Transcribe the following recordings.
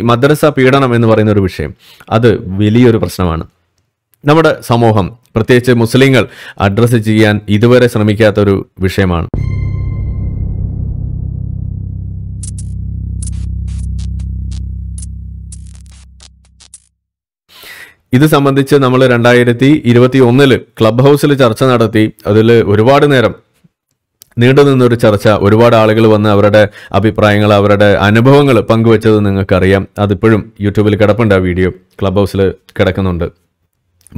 ഈ മദ്രസ പീഡനം എന്ന് പറയുന്ന ഒരു വിഷയം അത് വലിയൊരു പ്രശ്നമാണ് നമ്മുടെ സമൂഹം പ്രത്യേകിച്ച് മുസ്ലിങ്ങൾ അഡ്രസ്സ് ചെയ്യാൻ ഇതുവരെ ശ്രമിക്കാത്ത ഒരു വിഷയമാണ് ഇത് സംബന്ധിച്ച് നമ്മൾ രണ്ടായിരത്തി ഇരുപത്തി ഒന്നില് ക്ലബ് ഹൗസിൽ ചർച്ച നടത്തി അതിൽ ഒരുപാട് നേരം നീണ്ടു നിന്നൊരു ചർച്ച ഒരുപാട് ആളുകൾ വന്ന് അവരുടെ അഭിപ്രായങ്ങൾ അവരുടെ അനുഭവങ്ങൾ പങ്കുവച്ചത് നിങ്ങൾക്കറിയാം അതിപ്പോഴും യൂട്യൂബിൽ കിടപ്പുണ്ട് ആ വീഡിയോ ക്ലബ് ഹൗസിൽ കിടക്കുന്നുണ്ട്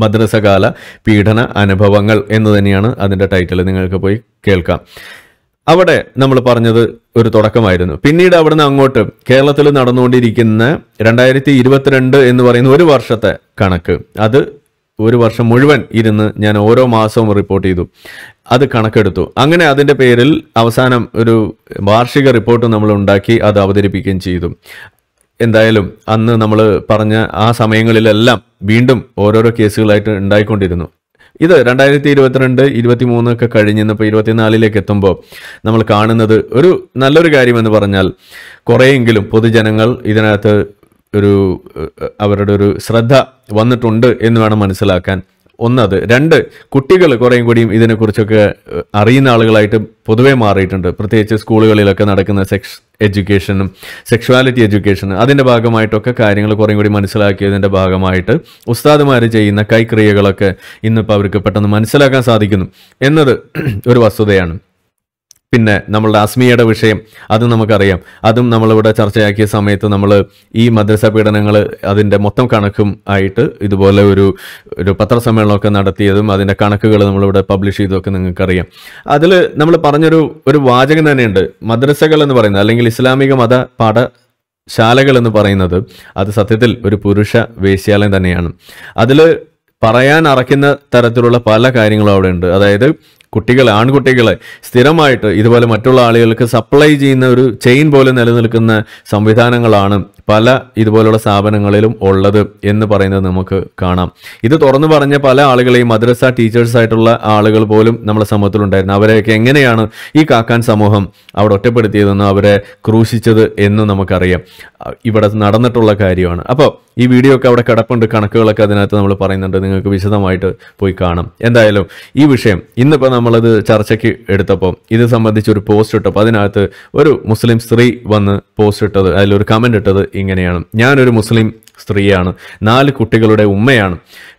മദ്രസകാല പീഡന അനുഭവങ്ങൾ എന്ന് തന്നെയാണ് അതിൻ്റെ ടൈറ്റിൽ നിങ്ങൾക്ക് പോയി കേൾക്കാം അവിടെ നമ്മൾ പറഞ്ഞത് ഒരു തുടക്കമായിരുന്നു പിന്നീട് അവിടുന്ന് അങ്ങോട്ട് കേരളത്തിൽ നടന്നുകൊണ്ടിരിക്കുന്ന രണ്ടായിരത്തി ഇരുപത്തിരണ്ട് എന്ന് പറയുന്ന ഒരു വർഷത്തെ കണക്ക് അത് ഒരു വർഷം മുഴുവൻ ഇരുന്ന് ഞാൻ ഓരോ മാസവും റിപ്പോർട്ട് ചെയ്തു അത് കണക്കെടുത്തു അങ്ങനെ അതിൻ്റെ പേരിൽ അവസാനം ഒരു വാർഷിക റിപ്പോർട്ട് നമ്മൾ ഉണ്ടാക്കി അത് അവതരിപ്പിക്കുകയും ചെയ്തു എന്തായാലും അന്ന് നമ്മൾ പറഞ്ഞ ആ സമയങ്ങളിലെല്ലാം വീണ്ടും ഓരോരോ കേസുകളായിട്ട് ഉണ്ടായിക്കൊണ്ടിരുന്നു ഇത് രണ്ടായിരത്തി ഇരുപത്തിരണ്ട് ഇരുപത്തി മൂന്നൊക്കെ ഇന്നിപ്പോൾ ഇരുപത്തിനാലിലേക്ക് എത്തുമ്പോൾ നമ്മൾ കാണുന്നത് ഒരു നല്ലൊരു കാര്യമെന്ന് പറഞ്ഞാൽ കുറേയെങ്കിലും പൊതുജനങ്ങൾ ഇതിനകത്ത് ഒരു അവരുടെ ഒരു ശ്രദ്ധ വന്നിട്ടുണ്ട് എന്ന് വേണം മനസ്സിലാക്കാൻ ഒന്നത് രണ്ട് കുട്ടികൾ കുറേയും കൂടിയും ഇതിനെക്കുറിച്ചൊക്കെ അറിയുന്ന ആളുകളായിട്ട് പൊതുവേ മാറിയിട്ടുണ്ട് പ്രത്യേകിച്ച് സ്കൂളുകളിലൊക്കെ നടക്കുന്ന സെക്സ് എഡ്യൂക്കേഷനും സെക്ഷുവാലിറ്റി എഡ്യൂക്കേഷനും അതിൻ്റെ ഭാഗമായിട്ടൊക്കെ കാര്യങ്ങൾ കുറേ കൂടി മനസ്സിലാക്കിയതിൻ്റെ ഭാഗമായിട്ട് ഉസ്താദുമാർ ചെയ്യുന്ന കൈക്രിയകളൊക്കെ ഇന്നിപ്പോൾ അവർക്ക് പെട്ടെന്ന് മനസ്സിലാക്കാൻ സാധിക്കുന്നു എന്നത് ഒരു വസ്തുതയാണ് പിന്നെ നമ്മളുടെ അസ്മിയുടെ വിഷയം അതും നമുക്കറിയാം അതും നമ്മളിവിടെ ചർച്ചയാക്കിയ സമയത്ത് നമ്മൾ ഈ മദ്രസ പീഡനങ്ങൾ അതിൻ്റെ മൊത്തം കണക്കും ആയിട്ട് ഇതുപോലെ ഒരു ഒരു പത്രസമ്മേളനമൊക്കെ നടത്തിയതും അതിൻ്റെ കണക്കുകൾ നമ്മളിവിടെ പബ്ലിഷ് ചെയ്തതൊക്കെ നിങ്ങൾക്കറിയാം അതിൽ നമ്മൾ പറഞ്ഞൊരു ഒരു വാചകം തന്നെയുണ്ട് മദ്രസകൾ എന്ന് പറയുന്നത് അല്ലെങ്കിൽ ഇസ്ലാമിക മത പാഠ ശാലകൾ എന്ന് പറയുന്നത് അത് സത്യത്തിൽ ഒരു പുരുഷ വേശ്യാലയം തന്നെയാണ് അതിൽ പറയാൻ അറയ്ക്കുന്ന തരത്തിലുള്ള പല കാര്യങ്ങളും അവിടെ ഉണ്ട് അതായത് കുട്ടികൾ ആൺകുട്ടികളെ സ്ഥിരമായിട്ട് ഇതുപോലെ മറ്റുള്ള ആളുകൾക്ക് സപ്ലൈ ചെയ്യുന്ന ഒരു ചെയിൻ പോലെ നിലനിൽക്കുന്ന സംവിധാനങ്ങളാണ് പല ഇതുപോലുള്ള സ്ഥാപനങ്ങളിലും ഉള്ളത് എന്ന് പറയുന്നത് നമുക്ക് കാണാം ഇത് തുറന്നു പറഞ്ഞ പല ആളുകളെയും മദ്രസ ടീച്ചേഴ്സ് ആയിട്ടുള്ള ആളുകൾ പോലും നമ്മുടെ സമൂഹത്തിലുണ്ടായിരുന്നു അവരെയൊക്കെ എങ്ങനെയാണ് ഈ കാക്കാൻ സമൂഹം അവിടെ ഒറ്റപ്പെടുത്തിയതെന്നും അവരെ ക്രൂശിച്ചത് എന്നും നമുക്കറിയാം ഇവിടെ നടന്നിട്ടുള്ള കാര്യമാണ് അപ്പോൾ ഈ വീഡിയോ ഒക്കെ അവിടെ കിടപ്പുണ്ട് കണക്കുകളൊക്കെ അതിനകത്ത് നമ്മൾ പറയുന്നുണ്ട് നിങ്ങൾക്ക് വിശദമായിട്ട് പോയി കാണാം എന്തായാലും ഈ വിഷയം ഇന്നിപ്പോൾ നമ്മളത് ചർച്ചയ്ക്ക് എടുത്തപ്പോൾ ഇത് സംബന്ധിച്ച് ഒരു പോസ്റ്റ് ഇട്ടപ്പോൾ അതിനകത്ത് ഒരു മുസ്ലിം സ്ത്രീ വന്ന് പോസ്റ്റ് ഇട്ടത് അതിലൊരു കമൻ്റ് ഇട്ടത് ഇങ്ങനെയാണ് ഞാനൊരു മുസ്ലിം സ്ത്രീയാണ് നാല് കുട്ടികളുടെ ഉമ്മയാണ്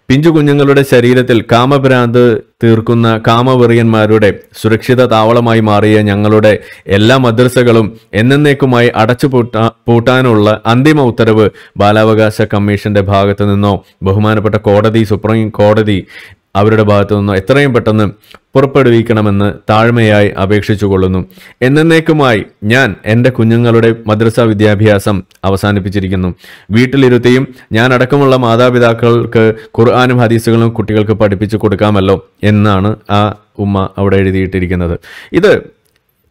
പിഞ്ചു കുഞ്ഞുങ്ങളുടെ ശരീരത്തിൽ കാമഭ്രാന്ത് തീർക്കുന്ന കാമവെറിയന്മാരുടെ സുരക്ഷിത താവളമായി മാറിയ ഞങ്ങളുടെ എല്ലാ മദ്രസകളും എന്നേക്കുമായി അടച്ചു പൂട്ടാ പൂട്ടാനുള്ള അന്തിമ ഉത്തരവ് ബാലാവകാശ കമ്മീഷന്റെ ഭാഗത്തു നിന്നോ ബഹുമാനപ്പെട്ട കോടതി സുപ്രീം കോടതി അവരുടെ ഭാഗത്തു നിന്ന് എത്രയും പെട്ടെന്ന് പുറപ്പെടുവിക്കണമെന്ന് താഴ്മയായി കൊള്ളുന്നു എന്നേക്കുമായി ഞാൻ എൻ്റെ കുഞ്ഞുങ്ങളുടെ മദ്രസ വിദ്യാഭ്യാസം അവസാനിപ്പിച്ചിരിക്കുന്നു വീട്ടിലിരുത്തിയും ഞാൻ അടക്കമുള്ള മാതാപിതാക്കൾക്ക് ഖുർആാനും ഹദീസുകളും കുട്ടികൾക്ക് പഠിപ്പിച്ചു കൊടുക്കാമല്ലോ എന്നാണ് ആ ഉമ്മ അവിടെ എഴുതിയിട്ടിരിക്കുന്നത് ഇത്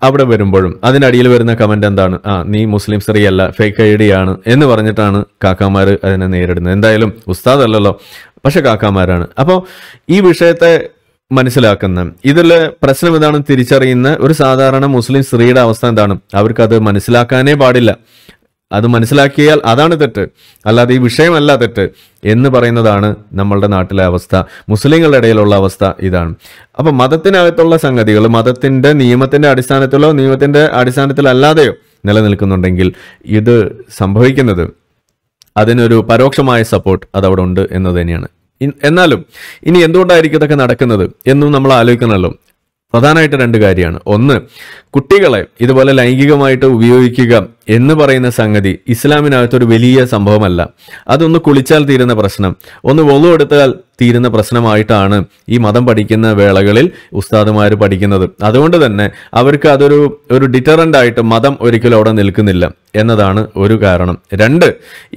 അവിടെ വരുമ്പോഴും അതിൻ്റെ അടിയിൽ വരുന്ന കമൻ്റ് എന്താണ് ആ നീ മുസ്ലിം സ്ത്രീയല്ല ഫേക്ക് ഐ ഡി ആണ് എന്ന് പറഞ്ഞിട്ടാണ് കാക്കാമാർ അതിനെ നേരിടുന്നത് എന്തായാലും ഉസ്താദ് അല്ലല്ലോ പക്ഷെ കാക്കാമാരാണ് അപ്പോൾ ഈ വിഷയത്തെ മനസ്സിലാക്കുന്ന ഇതിലെ പ്രശ്നം എന്താണെന്ന് തിരിച്ചറിയുന്ന ഒരു സാധാരണ മുസ്ലിം സ്ത്രീയുടെ അവസ്ഥ എന്താണ് അവർക്ക് അത് മനസ്സിലാക്കാനേ പാടില്ല അത് മനസ്സിലാക്കിയാൽ അതാണ് തെറ്റ് അല്ലാതെ ഈ വിഷയമല്ല തെറ്റ് എന്ന് പറയുന്നതാണ് നമ്മളുടെ നാട്ടിലെ അവസ്ഥ മുസ്ലിങ്ങളുടെ ഇടയിലുള്ള അവസ്ഥ ഇതാണ് അപ്പൊ മതത്തിനകത്തുള്ള സംഗതികൾ മതത്തിന്റെ നിയമത്തിന്റെ അടിസ്ഥാനത്തിലോ നിയമത്തിന്റെ അടിസ്ഥാനത്തിലല്ലാതെയോ നിലനിൽക്കുന്നുണ്ടെങ്കിൽ ഇത് സംഭവിക്കുന്നത് അതിനൊരു പരോക്ഷമായ സപ്പോർട്ട് അതവിടെ ഉണ്ട് എന്നത് തന്നെയാണ് എന്നാലും ഇനി എന്തുകൊണ്ടായിരിക്കും ഇതൊക്കെ നടക്കുന്നത് എന്നും നമ്മൾ ആലോചിക്കണമല്ലോ പ്രധാനമായിട്ട് രണ്ട് കാര്യമാണ് ഒന്ന് കുട്ടികളെ ഇതുപോലെ ലൈംഗികമായിട്ട് ഉപയോഗിക്കുക എന്ന് പറയുന്ന സംഗതി ഇസ്ലാമിനകത്തൊരു വലിയ സംഭവമല്ല അതൊന്ന് കുളിച്ചാൽ തീരുന്ന പ്രശ്നം ഒന്ന് വലു എടുത്താൽ തീരുന്ന പ്രശ്നമായിട്ടാണ് ഈ മതം പഠിക്കുന്ന വേളകളിൽ ഉസ്താദുമാർ പഠിക്കുന്നത് അതുകൊണ്ട് തന്നെ അവർക്ക് അതൊരു ഒരു ഡിറ്ററൻ്റ് ആയിട്ട് മതം ഒരിക്കലും അവിടെ നിൽക്കുന്നില്ല എന്നതാണ് ഒരു കാരണം രണ്ട്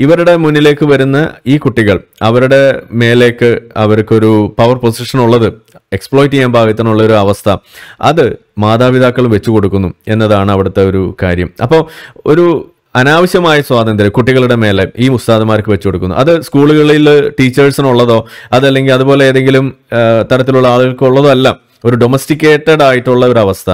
ഇവരുടെ മുന്നിലേക്ക് വരുന്ന ഈ കുട്ടികൾ അവരുടെ മേലേക്ക് അവർക്കൊരു പവർ പൊസിഷൻ ഉള്ളത് എക്സ്പ്ലോയിറ്റ് ചെയ്യാൻ പാകത്തിനുള്ള ഒരു അവസ്ഥ അത് മാതാപിതാക്കൾ വെച്ചു കൊടുക്കുന്നു എന്നതാണ് അവിടുത്തെ ഒരു കാര്യം അപ്പോൾ ഒരു അനാവശ്യമായ സ്വാതന്ത്ര്യം കുട്ടികളുടെ മേലെ ഈ ഉസ്താദുമാർക്ക് വെച്ചു കൊടുക്കുന്നു അത് സ്കൂളുകളിൽ ടീച്ചേഴ്സിനുള്ളതോ അതല്ലെങ്കിൽ അതുപോലെ ഏതെങ്കിലും തരത്തിലുള്ള ആളുകൾക്കുള്ളതോ അല്ല ഒരു ഡൊമസ്റ്റിക്കേറ്റഡ് ആയിട്ടുള്ള ഒരു അവസ്ഥ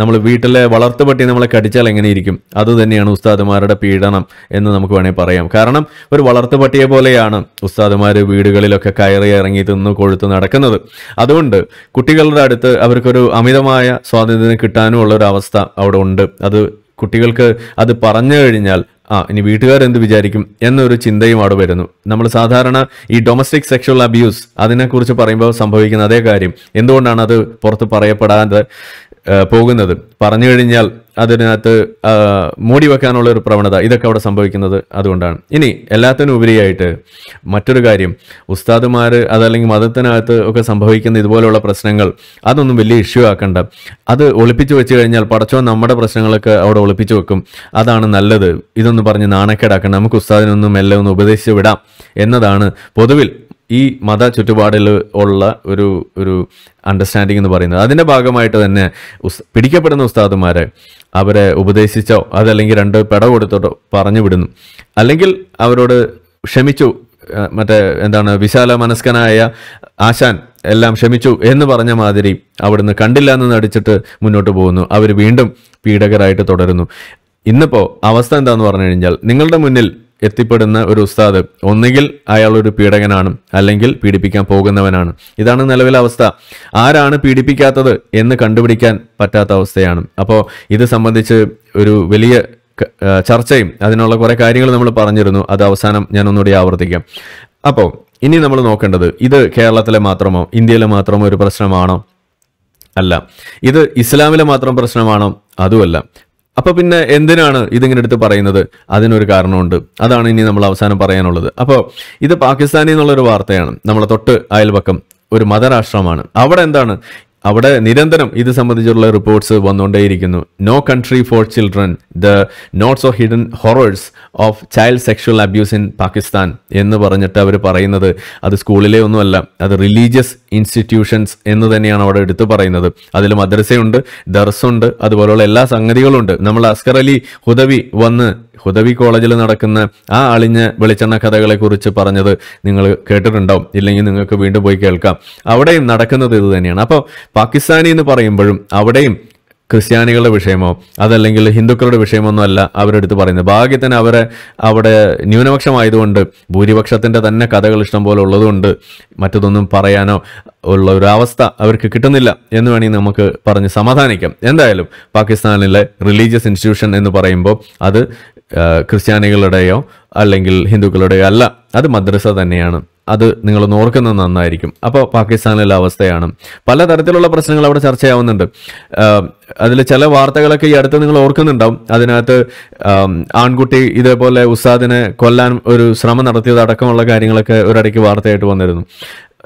നമ്മൾ വീട്ടിലെ വളർത്തു പട്ടി നമ്മളെ കടിച്ചാൽ എങ്ങനെ ഇരിക്കും അത് തന്നെയാണ് ഉസ്താദുമാരുടെ പീഡനം എന്ന് നമുക്ക് വേണമെങ്കിൽ പറയാം കാരണം ഒരു വളർത്തു പട്ടിയെ പോലെയാണ് ഉസ്താദുമാർ വീടുകളിലൊക്കെ കയറി ഇറങ്ങി തിന്ന് കൊഴുത്ത് നടക്കുന്നത് അതുകൊണ്ട് കുട്ടികളുടെ അടുത്ത് അവർക്കൊരു അമിതമായ സ്വാതന്ത്ര്യം കിട്ടാനും ഒരു അവസ്ഥ അവിടെ ഉണ്ട് അത് കുട്ടികൾക്ക് അത് പറഞ്ഞു കഴിഞ്ഞാൽ ആ ഇനി എന്ത് വിചാരിക്കും എന്നൊരു ചിന്തയും അവിടെ വരുന്നു നമ്മൾ സാധാരണ ഈ ഡൊമസ്റ്റിക് സെക്ഷൽ അബ്യൂസ് അതിനെക്കുറിച്ച് പറയുമ്പോൾ സംഭവിക്കുന്ന അതേ കാര്യം എന്തുകൊണ്ടാണ് അത് പുറത്ത് പറയപ്പെടാതെ പോകുന്നത് പറഞ്ഞു കഴിഞ്ഞാൽ അതിനകത്ത് മൂടി വെക്കാനുള്ള ഒരു പ്രവണത ഇതൊക്കെ അവിടെ സംഭവിക്കുന്നത് അതുകൊണ്ടാണ് ഇനി എല്ലാത്തിനും ഉപരിയായിട്ട് മറ്റൊരു കാര്യം ഉസ്താദുമാർ അതല്ലെങ്കിൽ മതത്തിനകത്ത് ഒക്കെ സംഭവിക്കുന്ന ഇതുപോലെയുള്ള പ്രശ്നങ്ങൾ അതൊന്നും വലിയ ഇഷ്യൂ ആക്കണ്ട അത് ഒളിപ്പിച്ചു വെച്ച് കഴിഞ്ഞാൽ പടച്ചോ നമ്മുടെ പ്രശ്നങ്ങളൊക്കെ അവിടെ ഒളിപ്പിച്ചു വെക്കും അതാണ് നല്ലത് ഇതൊന്നും പറഞ്ഞ് നാണക്കേടാക്കണം നമുക്ക് ഉസ്താദിനൊന്നും എല്ലാം ഒന്ന് ഉപദേശിച്ച് വിടാം എന്നതാണ് പൊതുവിൽ ഈ മത ചുറ്റുപാടിൽ ഉള്ള ഒരു ഒരു അണ്ടർസ്റ്റാൻഡിങ് എന്ന് പറയുന്നത് അതിൻ്റെ ഭാഗമായിട്ട് തന്നെ പിടിക്കപ്പെടുന്ന ഉസ്താദുമാരെ അവരെ ഉപദേശിച്ചോ അതല്ലെങ്കിൽ രണ്ട് പെട കൊടുത്തോട്ടോ പറഞ്ഞു വിടുന്നു അല്ലെങ്കിൽ അവരോട് ക്ഷമിച്ചു മറ്റേ എന്താണ് വിശാല മനസ്കനായ ആശാൻ എല്ലാം ക്ഷമിച്ചു എന്ന് പറഞ്ഞ മാതിരി അവിടുന്ന് കണ്ടില്ല എന്ന് നടിച്ചിട്ട് മുന്നോട്ട് പോകുന്നു അവർ വീണ്ടും പീഡകരായിട്ട് തുടരുന്നു ഇന്നിപ്പോൾ അവസ്ഥ എന്താണെന്ന് പറഞ്ഞു കഴിഞ്ഞാൽ നിങ്ങളുടെ മുന്നിൽ എത്തിപ്പെടുന്ന ഒരു ഉസ്താദ് ഒന്നുകിൽ അയാൾ ഒരു പീഡകനാണ് അല്ലെങ്കിൽ പീഡിപ്പിക്കാൻ പോകുന്നവനാണ് ഇതാണ് നിലവിലെ അവസ്ഥ ആരാണ് പീഡിപ്പിക്കാത്തത് എന്ന് കണ്ടുപിടിക്കാൻ പറ്റാത്ത അവസ്ഥയാണ് അപ്പോൾ ഇത് സംബന്ധിച്ച് ഒരു വലിയ ചർച്ചയും അതിനുള്ള കുറെ കാര്യങ്ങൾ നമ്മൾ പറഞ്ഞിരുന്നു അത് അവസാനം ഞാനൊന്നുകൂടി ആവർത്തിക്കാം അപ്പോൾ ഇനി നമ്മൾ നോക്കേണ്ടത് ഇത് കേരളത്തിലെ മാത്രമോ ഇന്ത്യയിലെ മാത്രമോ ഒരു പ്രശ്നമാണോ അല്ല ഇത് ഇസ്ലാമിലെ മാത്രം പ്രശ്നമാണോ അതുമല്ല അപ്പൊ പിന്നെ എന്തിനാണ് ഇതിങ്ങനെ എടുത്ത് പറയുന്നത് അതിനൊരു കാരണമുണ്ട് അതാണ് ഇനി നമ്മൾ അവസാനം പറയാനുള്ളത് അപ്പോൾ ഇത് പാകിസ്ഥാനിൽ ഒരു വാർത്തയാണ് നമ്മളെ തൊട്ട് അയൽപക്കം ഒരു മതരാഷ്ട്രമാണ് അവിടെ എന്താണ് അവിടെ നിരന്തരം ഇത് സംബന്ധിച്ചുള്ള റിപ്പോർട്ട്സ് വന്നുകൊണ്ടേയിരിക്കുന്നു no country for children the notes of hidden horrors of child sexual abuse in Pakistan എന്ന് പറഞ്ഞിട്ട് അവർ പറയുന്നത് അത് സ്കൂളിലെ ഒന്നുമല്ല അത് റിലീജിയസ് ഇൻസ്റ്റിറ്റ്യൂഷൻസ് എന്ന് തന്നെയാണ് അവിടെ എടുത്തു പറയുന്നത് അതിൽ മദ്രസയുണ്ട് ദർസുണ്ട് അതുപോലെയുള്ള എല്ലാ സംഗതികളുണ്ട് നമ്മൾ അസ്കർ അലി ഹുദവി വന്ന് ഹുദവി കോളേജിൽ നടക്കുന്ന ആ അളിഞ്ഞ വെളിച്ചെണ്ണ കുറിച്ച് പറഞ്ഞത് നിങ്ങൾ കേട്ടിട്ടുണ്ടാവും ഇല്ലെങ്കിൽ നിങ്ങൾക്ക് വീണ്ടും പോയി കേൾക്കാം അവിടെയും നടക്കുന്നത് ഇത് തന്നെയാണ് അപ്പോൾ പാകിസ്ഥാനി എന്ന് പറയുമ്പോഴും അവിടെയും ക്രിസ്ത്യാനികളുടെ വിഷയമോ അതല്ലെങ്കിൽ ഹിന്ദുക്കളുടെ വിഷയമൊന്നും അല്ല അവരെടുത്ത് പറയുന്നത് ഭാഗ്യത്തിന് അവരെ അവിടെ ന്യൂനപക്ഷമായതുകൊണ്ട് ഭൂരിപക്ഷത്തിൻ്റെ തന്നെ കഥകൾ ഇഷ്ടം പോലെ ഉള്ളതുകൊണ്ട് മറ്റതൊന്നും പറയാനോ ഉള്ള ഒരു അവസ്ഥ അവർക്ക് കിട്ടുന്നില്ല എന്ന് വേണമെങ്കിൽ നമുക്ക് പറഞ്ഞ് സമാധാനിക്കാം എന്തായാലും പാകിസ്ഥാനിലെ റിലീജിയസ് ഇൻസ്റ്റിറ്റ്യൂഷൻ എന്ന് പറയുമ്പോൾ അത് ക്രിസ്ത്യാനികളുടെയോ അല്ലെങ്കിൽ ഹിന്ദുക്കളുടെയോ അല്ല അത് മദ്രസ തന്നെയാണ് അത് നിങ്ങൾ ഓർക്കുന്നത് നന്നായിരിക്കും അപ്പോൾ പാകിസ്ഥാനിലെ അവസ്ഥയാണ് പലതരത്തിലുള്ള പ്രശ്നങ്ങൾ അവിടെ ചർച്ചയാവുന്നുണ്ട് അതിൽ ചില വാർത്തകളൊക്കെ ഈ അടുത്ത് നിങ്ങൾ ഓർക്കുന്നുണ്ടാവും അതിനകത്ത് ആൺകുട്ടി ഇതേപോലെ ഉസ്താദിനെ കൊല്ലാൻ ഒരു ശ്രമം നടത്തിയത് അടക്കമുള്ള കാര്യങ്ങളൊക്കെ ഒരിടയ്ക്ക് വാർത്തയായിട്ട് വന്നിരുന്നു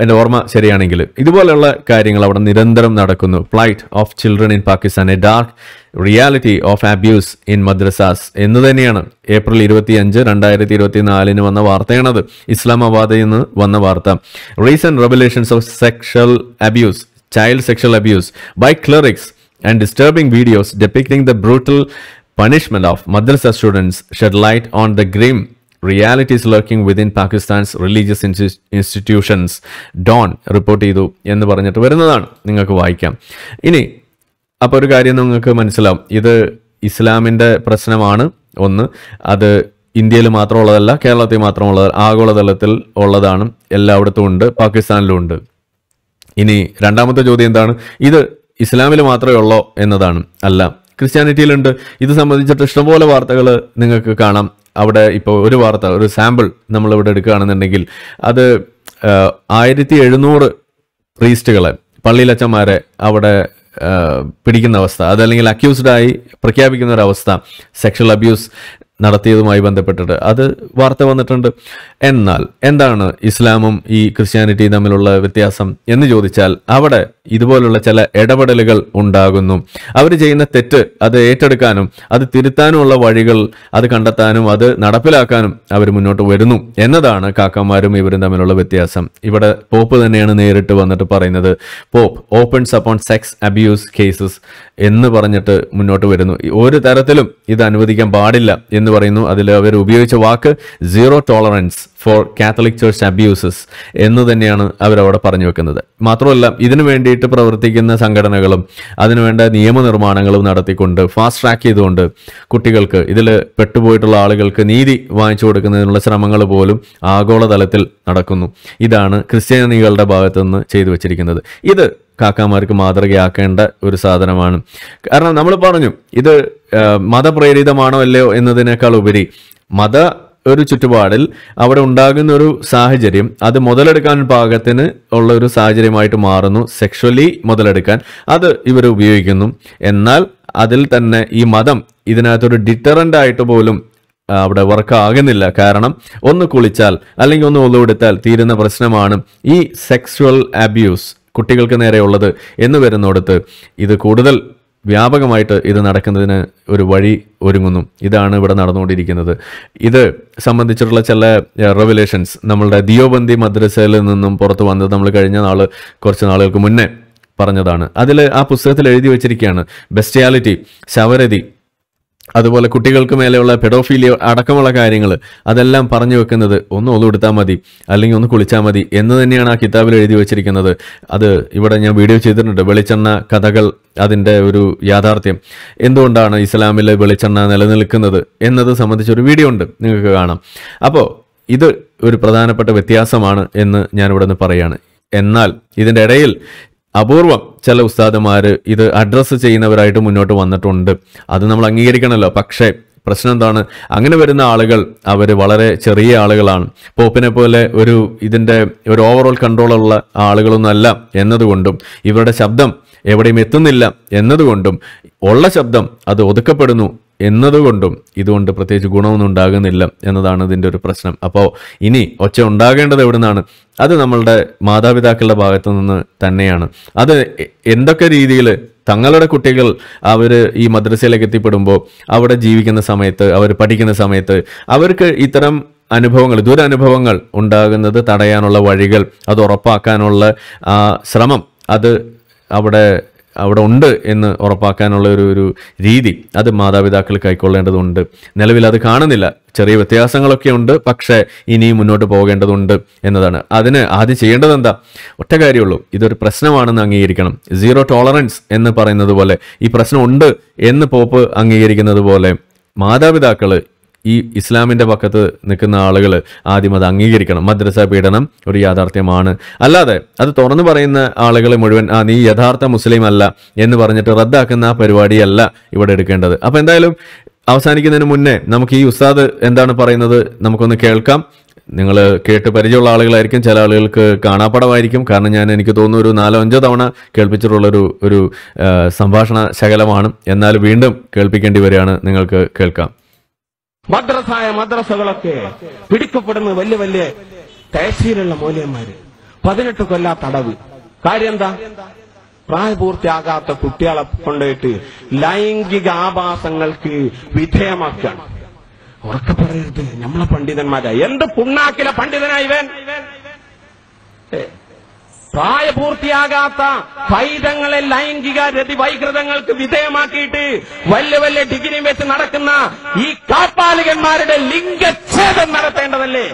എൻ്റെ ഓർമ്മ ശരിയാണെങ്കിൽ ഇതുപോലെയുള്ള കാര്യങ്ങൾ അവിടെ നിരന്തരം നടക്കുന്നു plight of children in Pakistan a dark reality of abuse in madrasas എന്ന് തന്നെയാണ് ഏപ്രിൽ ഇരുപത്തി അഞ്ച് രണ്ടായിരത്തി ഇരുപത്തി നാലിന് വന്ന വാർത്തയാണത് ഇസ്ലാമാബാദിൽ നിന്ന് വന്ന വാർത്ത recent revelations of sexual abuse child sexual abuse by clerics and disturbing videos depicting the brutal punishment of madrasa students shed light on the grim realities lurking within Pakistan's religious institutions Dawn report ചെയ്തു എന്ന് പറഞ്ഞിട്ട് വരുന്നതാണ് നിങ്ങൾക്ക് വായിക്കാം ഇനി അപ്പോൾ ഒരു കാര്യം നിങ്ങൾക്ക് മനസ്സിലാവും ഇത് ഇസ്ലാമിൻ്റെ പ്രശ്നമാണ് ഒന്ന് അത് ഇന്ത്യയിൽ മാത്രമുള്ളതല്ല കേരളത്തിൽ മാത്രമുള്ളത് ആഗോളതലത്തിൽ ഉള്ളതാണ് എല്ലായിടത്തും ഉണ്ട് പാകിസ്ഥാനിലും ഉണ്ട് ഇനി രണ്ടാമത്തെ ചോദ്യം എന്താണ് ഇത് ഇസ്ലാമിൽ മാത്രമേ ഉള്ളോ എന്നതാണ് അല്ല ക്രിസ്ത്യാനിറ്റിയിലുണ്ട് ഇത് സംബന്ധിച്ചിട്ട് ഇഷ്ടംപോലെ വാർത്തകൾ നിങ്ങൾക്ക് കാണാം അവിടെ ഇപ്പോൾ ഒരു വാർത്ത ഒരു സാമ്പിൾ നമ്മളിവിടെ എടുക്കുകയാണെന്നുണ്ടെങ്കിൽ അത് ആയിരത്തി എഴുന്നൂറ് പ്രീസ്റ്റുകളെ പള്ളിയിലച്ചന്മാരെ അവിടെ പിടിക്കുന്ന അവസ്ഥ അതല്ലെങ്കിൽ അക്യൂസ്ഡായി പ്രഖ്യാപിക്കുന്ന ഒരു അവസ്ഥ സെക്ഷൽ അബ്യൂസ് നടത്തിയതുമായി ബന്ധപ്പെട്ടിട്ട് അത് വാർത്ത വന്നിട്ടുണ്ട് എന്നാൽ എന്താണ് ഇസ്ലാമും ഈ ക്രിസ്ത്യാനിറ്റിയും തമ്മിലുള്ള വ്യത്യാസം എന്ന് ചോദിച്ചാൽ അവിടെ ഇതുപോലുള്ള ചില ഇടപെടലുകൾ ഉണ്ടാകുന്നു അവർ ചെയ്യുന്ന തെറ്റ് അത് ഏറ്റെടുക്കാനും അത് തിരുത്താനുമുള്ള വഴികൾ അത് കണ്ടെത്താനും അത് നടപ്പിലാക്കാനും അവർ മുന്നോട്ട് വരുന്നു എന്നതാണ് കാക്കമാരും ഇവരും തമ്മിലുള്ള വ്യത്യാസം ഇവിടെ പോപ്പ് തന്നെയാണ് നേരിട്ട് വന്നിട്ട് പറയുന്നത് Pope opens upon sex abuse cases എന്ന് പറഞ്ഞിട്ട് മുന്നോട്ട് വരുന്നു ഒരു തരത്തിലും ഇത് അനുവദിക്കാൻ പാടില്ല എന്ന് പറയുന്നു അതിൽ അവർ ഉപയോഗിച്ച വാക്ക് zero tolerance for Catholic church abuses എന്ന് തന്നെയാണ് അവരവിടെ പറഞ്ഞു വെക്കുന്നത് മാത്രമല്ല ഇതിനു വേണ്ടിയിട്ട് പ്രവർത്തിക്കുന്ന സംഘടനകളും അതിനുവേണ്ട നിയമനിർമ്മാണങ്ങളും നടത്തിക്കൊണ്ട് ഫാസ്റ്റ് ട്രാക്ക് ചെയ്തുകൊണ്ട് കുട്ടികൾക്ക് ഇതിൽ പെട്ടുപോയിട്ടുള്ള ആളുകൾക്ക് നീതി വാങ്ങിച്ചു കൊടുക്കുന്നതിനുള്ള ശ്രമങ്ങൾ പോലും ആഗോളതലത്തിൽ നടക്കുന്നു ഇതാണ് ക്രിസ്ത്യാനികളുടെ ഭാഗത്തുനിന്ന് ചെയ്തു വച്ചിരിക്കുന്നത് ഇത് കാക്കാമാർക്ക് മാതൃകയാക്കേണ്ട ഒരു സാധനമാണ് കാരണം നമ്മൾ പറഞ്ഞു ഇത് മതപ്രേരിതമാണോ അല്ലയോ എന്നതിനേക്കാൾ ഉപരി മത ഒരു ചുറ്റുപാടിൽ അവിടെ ഉണ്ടാകുന്ന ഒരു സാഹചര്യം അത് മുതലെടുക്കാൻ പാകത്തിന് ഉള്ള ഒരു സാഹചര്യമായിട്ട് മാറുന്നു സെക്ഷലി മുതലെടുക്കാൻ അത് ഇവർ ഉപയോഗിക്കുന്നു എന്നാൽ അതിൽ തന്നെ ഈ മതം ഇതിനകത്തൊരു ഡിറ്ററൻ്റ് ആയിട്ട് പോലും അവിടെ വർക്ക് ആകുന്നില്ല കാരണം ഒന്ന് കുളിച്ചാൽ അല്ലെങ്കിൽ ഒന്ന് ഒളിവെടുത്താൽ തീരുന്ന പ്രശ്നമാണ് ഈ സെക്സ്വൽ അബ്യൂസ് കുട്ടികൾക്ക് നേരെയുള്ളത് എന്ന് വരുന്നിടത്ത് ഇത് കൂടുതൽ വ്യാപകമായിട്ട് ഇത് നടക്കുന്നതിന് ഒരു വഴി ഒരുങ്ങുന്നു ഇതാണ് ഇവിടെ നടന്നുകൊണ്ടിരിക്കുന്നത് ഇത് സംബന്ധിച്ചിട്ടുള്ള ചില റെവലേഷൻസ് നമ്മളുടെ ദിയോബന്ദി മദ്രസയിൽ നിന്നും പുറത്തു വന്നത് നമ്മൾ കഴിഞ്ഞ നാൾ കുറച്ച് നാളുകൾക്ക് മുന്നേ പറഞ്ഞതാണ് അതിൽ ആ പുസ്തകത്തിൽ എഴുതി വെച്ചിരിക്കുകയാണ് ബെസ്റ്റിയാലിറ്റി ശവരതി അതുപോലെ കുട്ടികൾക്ക് മേലെയുള്ള പെഡോഫീലിയ അടക്കമുള്ള കാര്യങ്ങൾ അതെല്ലാം പറഞ്ഞു വെക്കുന്നത് ഒന്ന് ഒതുകൊടുത്താൽ മതി അല്ലെങ്കിൽ ഒന്ന് കുളിച്ചാൽ മതി എന്ന് തന്നെയാണ് ആ കിതാബിൽ എഴുതി വെച്ചിരിക്കുന്നത് അത് ഇവിടെ ഞാൻ വീഡിയോ ചെയ്തിട്ടുണ്ട് വെളിച്ചെണ്ണ കഥകൾ അതിൻ്റെ ഒരു യാഥാർത്ഥ്യം എന്തുകൊണ്ടാണ് ഇസ്ലാമിലെ വെളിച്ചെണ്ണ നിലനിൽക്കുന്നത് എന്നത് സംബന്ധിച്ചൊരു വീഡിയോ ഉണ്ട് നിങ്ങൾക്ക് കാണാം അപ്പോൾ ഇത് ഒരു പ്രധാനപ്പെട്ട വ്യത്യാസമാണ് എന്ന് ഞാനിവിടെ നിന്ന് പറയുകയാണ് എന്നാൽ ഇതിൻ്റെ ഇടയിൽ അപൂർവം ചില ഉസ്താദന്മാർ ഇത് അഡ്രസ്സ് ചെയ്യുന്നവരായിട്ട് മുന്നോട്ട് വന്നിട്ടുണ്ട് അത് നമ്മൾ അംഗീകരിക്കണമല്ലോ പക്ഷേ പ്രശ്നം എന്താണ് അങ്ങനെ വരുന്ന ആളുകൾ അവർ വളരെ ചെറിയ ആളുകളാണ് പോപ്പിനെ പോലെ ഒരു ഇതിൻ്റെ ഒരു ഓവറോൾ കൺട്രോളുള്ള ആളുകളൊന്നുമല്ല എന്നതുകൊണ്ടും ഇവരുടെ ശബ്ദം എവിടെയും എത്തുന്നില്ല എന്നതുകൊണ്ടും ഉള്ള ശബ്ദം അത് ഒതുക്കപ്പെടുന്നു എന്നതുകൊണ്ടും ഇതുകൊണ്ട് പ്രത്യേകിച്ച് ഗുണമൊന്നും ഉണ്ടാകുന്നില്ല എന്നതാണ് ഇതിൻ്റെ ഒരു പ്രശ്നം അപ്പോൾ ഇനി ഒച്ച ഉണ്ടാകേണ്ടത് എവിടുന്നാണ് അത് നമ്മളുടെ മാതാപിതാക്കളുടെ ഭാഗത്തു നിന്ന് തന്നെയാണ് അത് എന്തൊക്കെ രീതിയിൽ തങ്ങളുടെ കുട്ടികൾ അവർ ഈ മദ്രസയിലേക്ക് എത്തിപ്പെടുമ്പോൾ അവിടെ ജീവിക്കുന്ന സമയത്ത് അവർ പഠിക്കുന്ന സമയത്ത് അവർക്ക് ഇത്തരം അനുഭവങ്ങൾ ദുരനുഭവങ്ങൾ ഉണ്ടാകുന്നത് തടയാനുള്ള വഴികൾ അത് ഉറപ്പാക്കാനുള്ള ശ്രമം അത് അവിടെ അവിടെ ഉണ്ട് എന്ന് ഉറപ്പാക്കാനുള്ള ഒരു ഒരു രീതി അത് മാതാപിതാക്കൾ കൈക്കൊള്ളേണ്ടതുണ്ട് നിലവിൽ അത് കാണുന്നില്ല ചെറിയ വ്യത്യാസങ്ങളൊക്കെ ഉണ്ട് പക്ഷേ ഇനിയും മുന്നോട്ട് പോകേണ്ടതുണ്ട് എന്നതാണ് അതിന് ആദ്യം ചെയ്യേണ്ടത് എന്താ ഒറ്റ കാര്യമുള്ളൂ ഇതൊരു പ്രശ്നമാണെന്ന് അംഗീകരിക്കണം സീറോ ടോളറൻസ് എന്ന് പറയുന്നത് പോലെ ഈ പ്രശ്നം ഉണ്ട് എന്ന് പോപ്പ് അംഗീകരിക്കുന്നത് പോലെ മാതാപിതാക്കൾ ഈ ഇസ്ലാമിൻ്റെ പക്കത്ത് നിൽക്കുന്ന ആളുകൾ ആദ്യം അത് അംഗീകരിക്കണം മദ്രസ പീഡനം ഒരു യാഥാർത്ഥ്യമാണ് അല്ലാതെ അത് തുറന്നു പറയുന്ന ആളുകളെ മുഴുവൻ ആ നീ യഥാർത്ഥ മുസ്ലിം അല്ല എന്ന് പറഞ്ഞിട്ട് റദ്ദാക്കുന്ന പരിപാടിയല്ല ഇവിടെ എടുക്കേണ്ടത് അപ്പോൾ എന്തായാലും അവസാനിക്കുന്നതിന് മുന്നേ നമുക്ക് ഈ ഉസ്താദ് എന്താണ് പറയുന്നത് നമുക്കൊന്ന് കേൾക്കാം നിങ്ങൾ കേട്ട് പരിചയമുള്ള ആളുകളായിരിക്കും ചില ആളുകൾക്ക് കാണാപ്പടമായിരിക്കും കാരണം ഞാൻ എനിക്ക് തോന്നുന്നു ഒരു നാലോ അഞ്ചോ തവണ കേൾപ്പിച്ചിട്ടുള്ളൊരു ഒരു സംഭാഷണ ശകലമാണ് എന്നാൽ വീണ്ടും കേൾപ്പിക്കേണ്ടി വരികയാണ് നിങ്ങൾക്ക് കേൾക്കാം മദ്രസായ മദ്രസകളൊക്കെ പിടിക്കപ്പെടുന്ന വലിയ വലിയ തഹസീലുള്ള മൂല്യന്മാര് പതിനെട്ട് കൊല്ലാത്ത അടവ് കാര്യം എന്താ പ്രായപൂർത്തിയാകാത്ത കുട്ടികളെ കൊണ്ടുപോയിട്ട് ലൈംഗിക ആഭാസങ്ങൾക്ക് വിധേയമാക്കുകയാണ് ഉറക്കെ പറയരുത് നമ്മളെ പണ്ഡിതന്മാരായി എന്ത് പുണ്ണാക്കിലെ പണ്ഡിതനായി വേൻ പ്രായപൂർത്തിയാകാത്ത പൈതങ്ങളെ ലൈംഗിക വൈകൃതങ്ങൾക്ക് വിധേയമാക്കിയിട്ട് വലിയ വലിയ ഡിഗ്രി വെച്ച് നടക്കുന്ന ഈ കാപ്പാലികന്മാരുടെ ലിംഗച്ഛേദം നടത്തേണ്ടതല്ലേ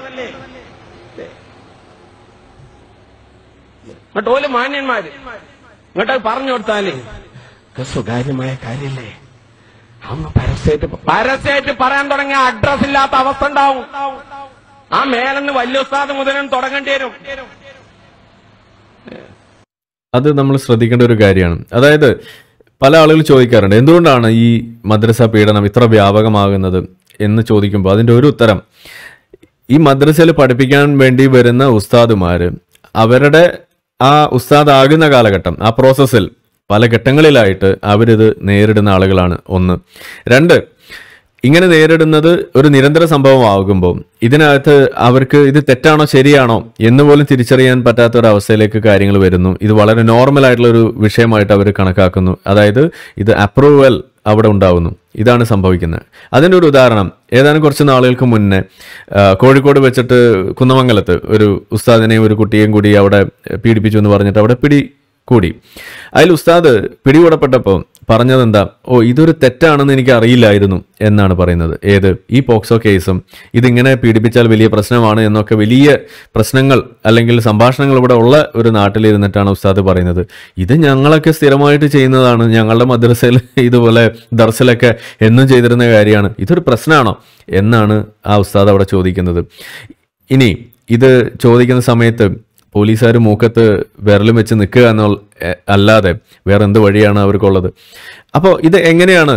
എന്നിട്ടോല് മാന്യന്മാര് ഇങ്ങോട്ട് പറഞ്ഞു കൊടുത്താല് സ്വകാര്യമായ കാര്യല്ലേ അന്ന് പരസ്യമായിട്ട് പരസ്യമായിട്ട് പറയാൻ തുടങ്ങിയ അഡ്രസ് ഇല്ലാത്ത അവസ്ഥ ഉണ്ടാവും ആ മേലെന്ന് വല്യ ഉസ്താദ് മുതലും തുടങ്ങേണ്ടി വരും അത് നമ്മൾ ശ്രദ്ധിക്കേണ്ട ഒരു കാര്യമാണ് അതായത് പല ആളുകൾ ചോദിക്കാറുണ്ട് എന്തുകൊണ്ടാണ് ഈ മദ്രസ പീഡനം ഇത്ര വ്യാപകമാകുന്നത് എന്ന് ചോദിക്കുമ്പോൾ അതിൻ്റെ ഒരു ഉത്തരം ഈ മദ്രസയിൽ പഠിപ്പിക്കാൻ വേണ്ടി വരുന്ന ഉസ്താദുമാർ അവരുടെ ആ ഉസ്താദ് ആകുന്ന കാലഘട്ടം ആ പ്രോസസ്സിൽ പല ഘട്ടങ്ങളിലായിട്ട് അവരിത് നേരിടുന്ന ആളുകളാണ് ഒന്ന് രണ്ട് ഇങ്ങനെ നേരിടുന്നത് ഒരു നിരന്തര ആകുമ്പോൾ ഇതിനകത്ത് അവർക്ക് ഇത് തെറ്റാണോ ശരിയാണോ എന്ന് പോലും തിരിച്ചറിയാൻ പറ്റാത്ത ഒരു അവസ്ഥയിലേക്ക് കാര്യങ്ങൾ വരുന്നു ഇത് വളരെ നോർമൽ ആയിട്ടുള്ള ഒരു വിഷയമായിട്ട് അവർ കണക്കാക്കുന്നു അതായത് ഇത് അപ്രൂവൽ അവിടെ ഉണ്ടാകുന്നു ഇതാണ് സംഭവിക്കുന്നത് അതിൻ്റെ ഒരു ഉദാഹരണം ഏതാനും കുറച്ച് നാളുകൾക്ക് മുന്നേ കോഴിക്കോട് വെച്ചിട്ട് കുന്നമംഗലത്ത് ഒരു ഉസ്താദിനെയും ഒരു കുട്ടിയെയും കൂടി അവിടെ പീഡിപ്പിച്ചു എന്ന് പറഞ്ഞിട്ട് അവിടെ പിടി കൂടി അതിൽ ഉസ്താദ് പിടികൂടപ്പെട്ടപ്പോൾ പറഞ്ഞതെന്താ ഓ ഇതൊരു തെറ്റാണെന്ന് എനിക്ക് അറിയില്ലായിരുന്നു എന്നാണ് പറയുന്നത് ഏത് ഈ പോക്സോ കേസും ഇതിങ്ങനെ പീഡിപ്പിച്ചാൽ വലിയ പ്രശ്നമാണ് എന്നൊക്കെ വലിയ പ്രശ്നങ്ങൾ അല്ലെങ്കിൽ സംഭാഷണങ്ങൾ ഇവിടെ ഉള്ള ഒരു നാട്ടിലിരുന്നിട്ടാണ് ഉസ്താദ് പറയുന്നത് ഇത് ഞങ്ങളൊക്കെ സ്ഥിരമായിട്ട് ചെയ്യുന്നതാണ് ഞങ്ങളുടെ മദ്രസയിൽ ഇതുപോലെ ദർശലൊക്കെ എന്നും ചെയ്തിരുന്ന കാര്യമാണ് ഇതൊരു പ്രശ്നമാണോ എന്നാണ് ആ ഉസ്താദ് അവിടെ ചോദിക്കുന്നത് ഇനി ഇത് ചോദിക്കുന്ന സമയത്ത് പോലീസുകാർ മൂക്കത്ത് വിരലും വെച്ച് നിൽക്കുക എന്നുള്ള അല്ലാതെ വേറെ എന്ത് വഴിയാണ് അവർക്കുള്ളത് അപ്പോൾ ഇത് എങ്ങനെയാണ്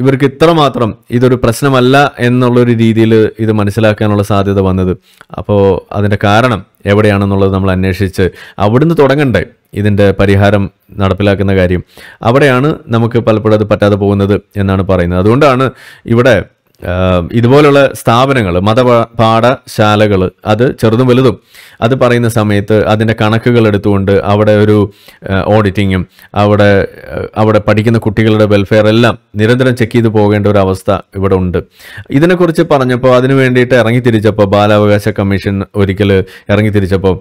ഇവർക്ക് ഇത്രമാത്രം ഇതൊരു പ്രശ്നമല്ല എന്നുള്ളൊരു രീതിയിൽ ഇത് മനസ്സിലാക്കാനുള്ള സാധ്യത വന്നത് അപ്പോൾ അതിൻ്റെ കാരണം എവിടെയാണെന്നുള്ളത് നമ്മൾ അന്വേഷിച്ച് അവിടുന്ന് തുടങ്ങണ്ടേ ഇതിൻ്റെ പരിഹാരം നടപ്പിലാക്കുന്ന കാര്യം അവിടെയാണ് നമുക്ക് പലപ്പോഴും അത് പറ്റാതെ പോകുന്നത് എന്നാണ് പറയുന്നത് അതുകൊണ്ടാണ് ഇവിടെ ഇതുപോലുള്ള സ്ഥാപനങ്ങൾ മത പാഠശാലകൾ അത് ചെറുതും വലുതും അത് പറയുന്ന സമയത്ത് അതിൻ്റെ കണക്കുകൾ എടുത്തുകൊണ്ട് അവിടെ ഒരു ഓഡിറ്റിങ്ങും അവിടെ അവിടെ പഠിക്കുന്ന കുട്ടികളുടെ വെൽഫെയർ എല്ലാം നിരന്തരം ചെക്ക് ചെയ്ത് പോകേണ്ട ഒരു അവസ്ഥ ഇവിടെ ഉണ്ട് ഇതിനെക്കുറിച്ച് പറഞ്ഞപ്പോൾ അതിനു വേണ്ടിയിട്ട് ഇറങ്ങി തിരിച്ചപ്പോൾ ബാലാവകാശ കമ്മീഷൻ ഒരിക്കൽ ഇറങ്ങി തിരിച്ചപ്പോൾ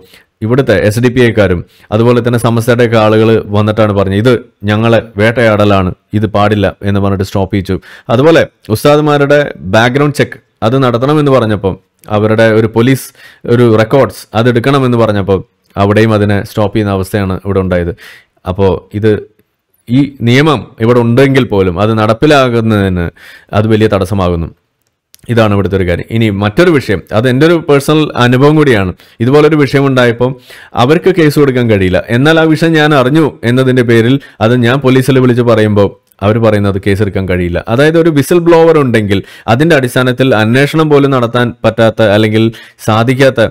ഇവിടുത്തെ എസ് ഡി പി ഐക്കാരും അതുപോലെ തന്നെ സമസ്തയുടെയൊക്കെ ആളുകൾ വന്നിട്ടാണ് പറഞ്ഞത് ഇത് ഞങ്ങളെ വേട്ടയാടലാണ് ഇത് പാടില്ല എന്ന് പറഞ്ഞിട്ട് സ്റ്റോപ്പ് ചെയ്യിച്ചു അതുപോലെ ഉസ്താദ്മാരുടെ ബാക്ക്ഗ്രൗണ്ട് ചെക്ക് അത് നടത്തണമെന്ന് പറഞ്ഞപ്പം അവരുടെ ഒരു പോലീസ് ഒരു റെക്കോർഡ്സ് അത് എടുക്കണമെന്ന് പറഞ്ഞപ്പോൾ അവിടെയും അതിനെ സ്റ്റോപ്പ് ചെയ്യുന്ന അവസ്ഥയാണ് ഇവിടെ ഉണ്ടായത് അപ്പോൾ ഇത് ഈ നിയമം ഇവിടെ ഉണ്ടെങ്കിൽ പോലും അത് നടപ്പിലാകുന്നതിന് അത് വലിയ തടസ്സമാകുന്നു ഇതാണ് ഇവിടുത്തെ ഒരു കാര്യം ഇനി മറ്റൊരു വിഷയം അത് എൻ്റെ ഒരു പേഴ്സണൽ അനുഭവം കൂടിയാണ് ഇതുപോലൊരു വിഷയം ഉണ്ടായപ്പോൾ അവർക്ക് കേസ് കൊടുക്കാൻ കഴിയില്ല എന്നാൽ ആ വിഷയം ഞാൻ അറിഞ്ഞു എന്നതിൻ്റെ പേരിൽ അത് ഞാൻ പോലീസിൽ വിളിച്ച് പറയുമ്പോൾ അവർ പറയുന്നത് കേസെടുക്കാൻ കഴിയില്ല അതായത് ഒരു വിസിൽ ബ്ലോവർ ഉണ്ടെങ്കിൽ അതിൻ്റെ അടിസ്ഥാനത്തിൽ അന്വേഷണം പോലും നടത്താൻ പറ്റാത്ത അല്ലെങ്കിൽ സാധിക്കാത്ത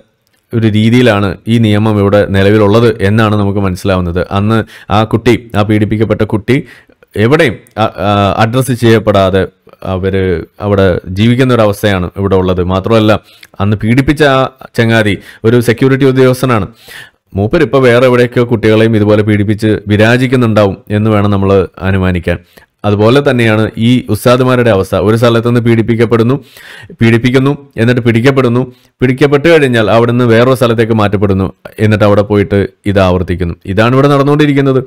ഒരു രീതിയിലാണ് ഈ നിയമം ഇവിടെ നിലവിലുള്ളത് എന്നാണ് നമുക്ക് മനസ്സിലാവുന്നത് അന്ന് ആ കുട്ടി ആ പീഡിപ്പിക്കപ്പെട്ട കുട്ടി എവിടെയും അഡ്രസ്സ് ചെയ്യപ്പെടാതെ അവർ അവിടെ ജീവിക്കുന്ന ഒരു അവസ്ഥയാണ് ഇവിടെ ഉള്ളത് മാത്രമല്ല അന്ന് പീഡിപ്പിച്ച ആ ചങ്ങാതി ഒരു സെക്യൂരിറ്റി ഉദ്യോഗസ്ഥനാണ് മൂപ്പർ വേറെ എവിടെയൊക്കെ കുട്ടികളെയും ഇതുപോലെ പീഡിപ്പിച്ച് വിരാജിക്കുന്നുണ്ടാവും എന്ന് വേണം നമ്മൾ അനുമാനിക്കാൻ അതുപോലെ തന്നെയാണ് ഈ ഉസ്താദ്മാരുടെ അവസ്ഥ ഒരു സ്ഥലത്ത് നിന്ന് പീഡിപ്പിക്കപ്പെടുന്നു പീഡിപ്പിക്കുന്നു എന്നിട്ട് പിടിക്കപ്പെടുന്നു പിടിക്കപ്പെട്ട് കഴിഞ്ഞാൽ അവിടെ നിന്ന് വേറൊരു സ്ഥലത്തേക്ക് മാറ്റപ്പെടുന്നു എന്നിട്ട് അവിടെ പോയിട്ട് ഇത് ആവർത്തിക്കുന്നു ഇതാണ് ഇവിടെ നടന്നുകൊണ്ടിരിക്കുന്നത്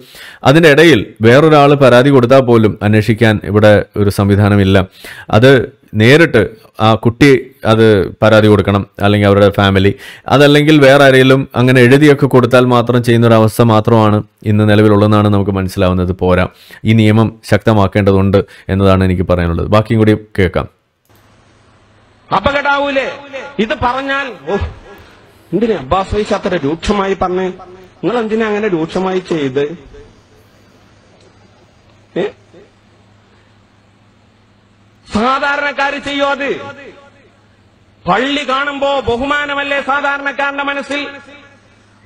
അതിൻ്റെ ഇടയിൽ വേറൊരാൾ പരാതി കൊടുത്താൽ പോലും അന്വേഷിക്കാൻ ഇവിടെ ഒരു സംവിധാനമില്ല അത് നേരിട്ട് ആ കുട്ടി അത് പരാതി കൊടുക്കണം അല്ലെങ്കിൽ അവരുടെ ഫാമിലി അതല്ലെങ്കിൽ വേറെ ആരെങ്കിലും അങ്ങനെ എഴുതിയൊക്കെ കൊടുത്താൽ മാത്രം ചെയ്യുന്ന ഒരു അവസ്ഥ മാത്രമാണ് ഇന്ന് നിലവിലുള്ളതെന്നാണ് നമുക്ക് മനസ്സിലാവുന്നത് പോരാ ഈ നിയമം ശക്തമാക്കേണ്ടതുണ്ട് എന്നതാണ് എനിക്ക് പറയാനുള്ളത് ബാക്കിയും കൂടി കേൾക്കാം അപകടാവൂലേ ഇത് പറഞ്ഞാൽ എന്തിനാ അബ്ബാസ് വൈസ് അത്ര രൂക്ഷമായി പറഞ്ഞേ നിങ്ങൾ എന്തിനാ അങ്ങനെ രൂക്ഷമായി ചെയ്ത് സാധാരണക്കാർ ചെയ്യോ അത് പള്ളി കാണുമ്പോ ബഹുമാനമല്ലേ സാധാരണക്കാരന്റെ മനസ്സിൽ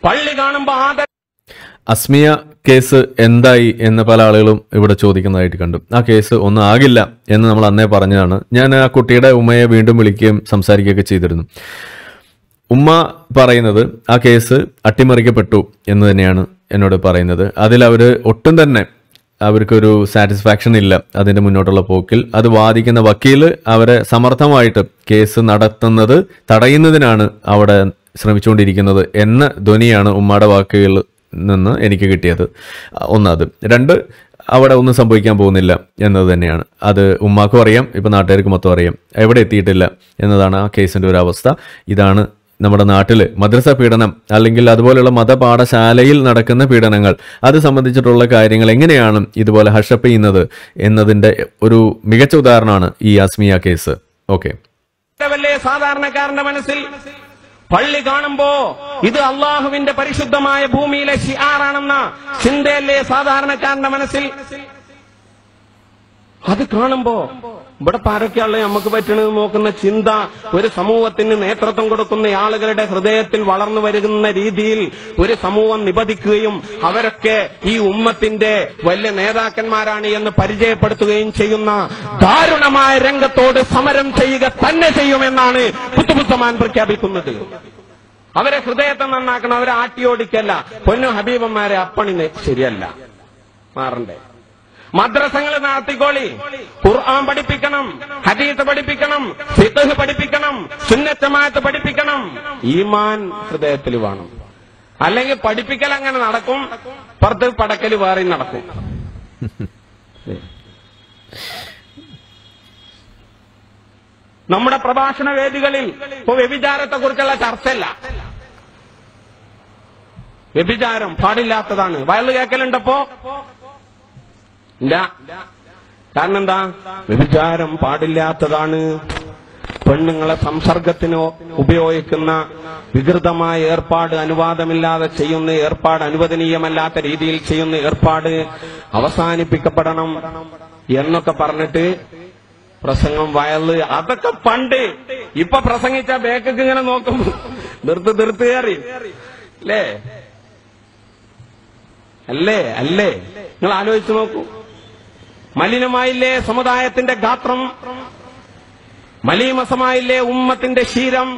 പള്ളി കാണുമ്പോ ആദര അസ്മിയ കേസ് എന്തായി എന്ന് പല ആളുകളും ഇവിടെ ചോദിക്കുന്നതായിട്ട് കണ്ടു ആ കേസ് ഒന്നും ആകില്ല എന്ന് നമ്മൾ അന്നേ പറഞ്ഞതാണ് ഞാൻ ആ കുട്ടിയുടെ ഉമ്മയെ വീണ്ടും വിളിക്കുകയും സംസാരിക്കുകയൊക്കെ ചെയ്തിരുന്നു ഉമ്മ പറയുന്നത് ആ കേസ് അട്ടിമറിക്കപ്പെട്ടു എന്ന് തന്നെയാണ് എന്നോട് പറയുന്നത് അതിൽ അവർ ഒട്ടും തന്നെ അവർക്കൊരു സാറ്റിസ്ഫാക്ഷൻ ഇല്ല അതിന്റെ മുന്നോട്ടുള്ള പോക്കിൽ അത് വാദിക്കുന്ന വക്കീൽ അവരെ സമർത്ഥമായിട്ട് കേസ് നടത്തുന്നത് തടയുന്നതിനാണ് അവിടെ ശ്രമിച്ചുകൊണ്ടിരിക്കുന്നത് എന്ന ധ്വനിയാണ് ഉമ്മയുടെ വാക്കുകളിൽ നിന്ന് എനിക്ക് കിട്ടിയത് ഒന്നത് രണ്ട് അവിടെ ഒന്നും സംഭവിക്കാൻ പോകുന്നില്ല എന്നത് തന്നെയാണ് അത് ഉമ്മാക്കും അറിയാം ഇപ്പം നാട്ടുകാർക്ക് മൊത്തം അറിയാം എവിടെ എത്തിയിട്ടില്ല എന്നതാണ് ആ കേസിൻ്റെ ഒരു അവസ്ഥ ഇതാണ് നമ്മുടെ നാട്ടിൽ മദ്രസ പീഡനം അല്ലെങ്കിൽ അതുപോലെയുള്ള മതപാഠശാലയിൽ നടക്കുന്ന പീഡനങ്ങൾ അത് സംബന്ധിച്ചിട്ടുള്ള കാര്യങ്ങൾ എങ്ങനെയാണ് ഇതുപോലെ ഹഷപ്പ് ചെയ്യുന്നത് എന്നതിന്റെ ഒരു മികച്ച ഉദാഹരണമാണ് ഈ അസ്മിയ കേസ് ഓക്കെ സാധാരണക്കാരന്റെ മനസ്സിൽ പള്ളി കാണുമ്പോ ഇത് അള്ളാഹുവിന്റെ പരിശുദ്ധമായ ഭൂമിയിലെ ഷിയാറാണെന്ന ചിന്തയല്ലേ സാധാരണക്കാരന്റെ മനസ്സിൽ അത് കാണുമ്പോ ഇവിടെ പാരൊക്കെയുള്ള നമുക്ക് പറ്റണത് നോക്കുന്ന ചിന്ത ഒരു സമൂഹത്തിന് നേതൃത്വം കൊടുക്കുന്ന ആളുകളുടെ ഹൃദയത്തിൽ വളർന്നു വരുന്ന രീതിയിൽ ഒരു സമൂഹം നിബദിക്കുകയും അവരൊക്കെ ഈ ഉമ്മത്തിന്റെ വലിയ നേതാക്കന്മാരാണ് എന്ന് പരിചയപ്പെടുത്തുകയും ചെയ്യുന്ന ദാരുണമായ രംഗത്തോട് സമരം ചെയ്യുക തന്നെ ചെയ്യുമെന്നാണ് പുത്തുപുത്തമാൻ പ്രഖ്യാപിക്കുന്നത് അവരെ ഹൃദയത്തെ നന്നാക്കണം അവരെ ആട്ടിയോടിക്കല്ല പൊന്നു ഹബീബന്മാരെ അപ്പണിനെ ശരിയല്ല മാറണ്ടേ മദ്രസങ്ങൾ നടത്തിക്കോളി ഖുർആൻ പഠിപ്പിക്കണം ഹദീസ് പഠിപ്പിക്കണം ഫിഖ് പഠിപ്പിക്കണം സുന്നത്തമാത്ത് പഠിപ്പിക്കണം ഈമാൻ ഹൃദയത്തിൽ വേണം അല്ലെങ്കിൽ പഠിപ്പിക്കൽ അങ്ങനെ നടക്കും പുറത്ത് പടക്കൽ വേറെ നടക്കും നമ്മുടെ പ്രഭാഷണ വേദികളിൽ വ്യഭിചാരത്തെ കുറിച്ചുള്ള ചർച്ചയല്ല വ്യഭിചാരം പാടില്ലാത്തതാണ് വയൽ കേൾക്കലുണ്ടപ്പോ ഇല്ല കാരണം എന്താ വ്യഭിചാരം പാടില്ലാത്തതാണ് പെണ്ണുങ്ങളെ സംസർഗത്തിന് ഉപയോഗിക്കുന്ന വികൃതമായ ഏർപ്പാട് അനുവാദമില്ലാതെ ചെയ്യുന്ന ഏർപ്പാട് അനുവദനീയമല്ലാത്ത രീതിയിൽ ചെയ്യുന്ന ഏർപ്പാട് അവസാനിപ്പിക്കപ്പെടണം എന്നൊക്കെ പറഞ്ഞിട്ട് പ്രസംഗം വയല് അതൊക്കെ പണ്ട് ഇപ്പൊ പ്രസംഗിച്ച ബേക്കൊക്കെ ഇങ്ങനെ നോക്കും നിർത്ത് നിർത്ത് കയറി അല്ലേ അല്ലേ അല്ലേ നിങ്ങൾ ആലോചിച്ച് നോക്കൂ മലിനമായില്ലേ സമുദായത്തിന്റെ ഗാത്രം മലീമസമായില്ലേ ഉമ്മത്തിന്റെ ശീരം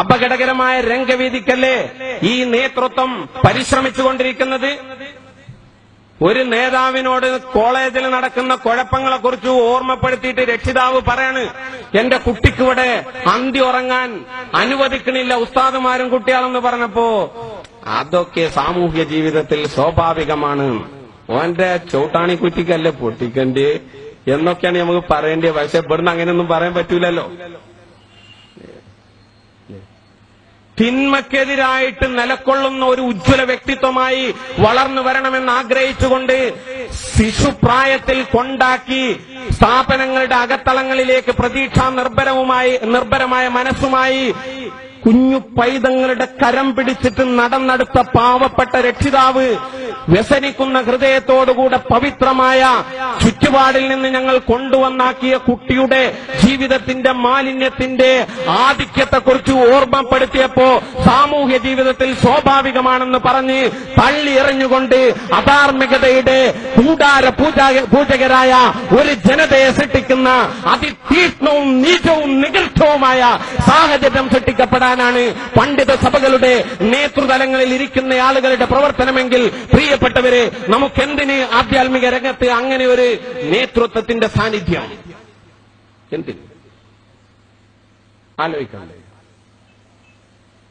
അപകടകരമായ രംഗവീതിക്കല്ലേ ഈ നേതൃത്വം പരിശ്രമിച്ചുകൊണ്ടിരിക്കുന്നത് ഒരു നേതാവിനോട് കോളേജിൽ നടക്കുന്ന കുഴപ്പങ്ങളെക്കുറിച്ച് ഓർമ്മപ്പെടുത്തിയിട്ട് രക്ഷിതാവ് പറയാണ് എന്റെ കുട്ടിക്കിവിടെ അന്തി ഉറങ്ങാൻ അനുവദിക്കണില്ല ഉസ്താദുമാരും കുട്ടികളെന്ന് പറഞ്ഞപ്പോ അതൊക്കെ സാമൂഹ്യ ജീവിതത്തിൽ സ്വാഭാവികമാണ് ഓന്റെ ചോട്ടാണി കുറ്റിക്കല്ലേ പൊട്ടിക്കണ്ടി എന്നൊക്കെയാണ് നമുക്ക് പറയേണ്ടത് പക്ഷെ ഇവിടുന്ന് അങ്ങനെയൊന്നും പറയാൻ പറ്റൂലല്ലോ തിന്മക്കെതിരായിട്ട് നിലക്കൊള്ളുന്ന ഒരു ഉജ്ജ്വല വ്യക്തിത്വമായി വളർന്നു വരണമെന്ന് ആഗ്രഹിച്ചുകൊണ്ട് ശിശുപ്രായത്തിൽ കൊണ്ടാക്കി സ്ഥാപനങ്ങളുടെ അകത്തളങ്ങളിലേക്ക് പ്രതീക്ഷാ നിർഭരവുമായി നിർഭരമായ മനസ്സുമായി കുഞ്ഞു പൈതങ്ങളുടെ കരം പിടിച്ചിട്ട് നടന്നെടുത്ത പാവപ്പെട്ട രക്ഷിതാവ് വ്യസനിക്കുന്ന ഹൃദയത്തോടുകൂടെ പവിത്രമായ ചുറ്റുപാടിൽ നിന്ന് ഞങ്ങൾ കൊണ്ടുവന്നാക്കിയ കുട്ടിയുടെ ജീവിതത്തിന്റെ മാലിന്യത്തിന്റെ ആധിക്യത്തെക്കുറിച്ച് ഓർമ്മപ്പെടുത്തിയപ്പോ സാമൂഹ്യ ജീവിതത്തിൽ സ്വാഭാവികമാണെന്ന് പറഞ്ഞ് തള്ളി എറിഞ്ഞുകൊണ്ട് അധാർമികതയുടെ കൂടാര പൂജകരായ ഒരു ജനതയെ സൃഷ്ടിക്കുന്ന അതിതീഷ്ണവും നീചവും നികൃഷ്ടവുമായ സാഹചര്യം സൃഷ്ടിക്കപ്പെടാൻ കാണാനാണ് പണ്ഡിത സഭകളുടെ നേതൃതലങ്ങളിൽ ഇരിക്കുന്ന ആളുകളുടെ പ്രവർത്തനമെങ്കിൽ പ്രിയപ്പെട്ടവരെ എന്തിന് ആധ്യാത്മിക രംഗത്ത് അങ്ങനെ ഒരു നേതൃത്വത്തിന്റെ സാന്നിധ്യം എന്തിന് ആലോചിക്കണ്ടേ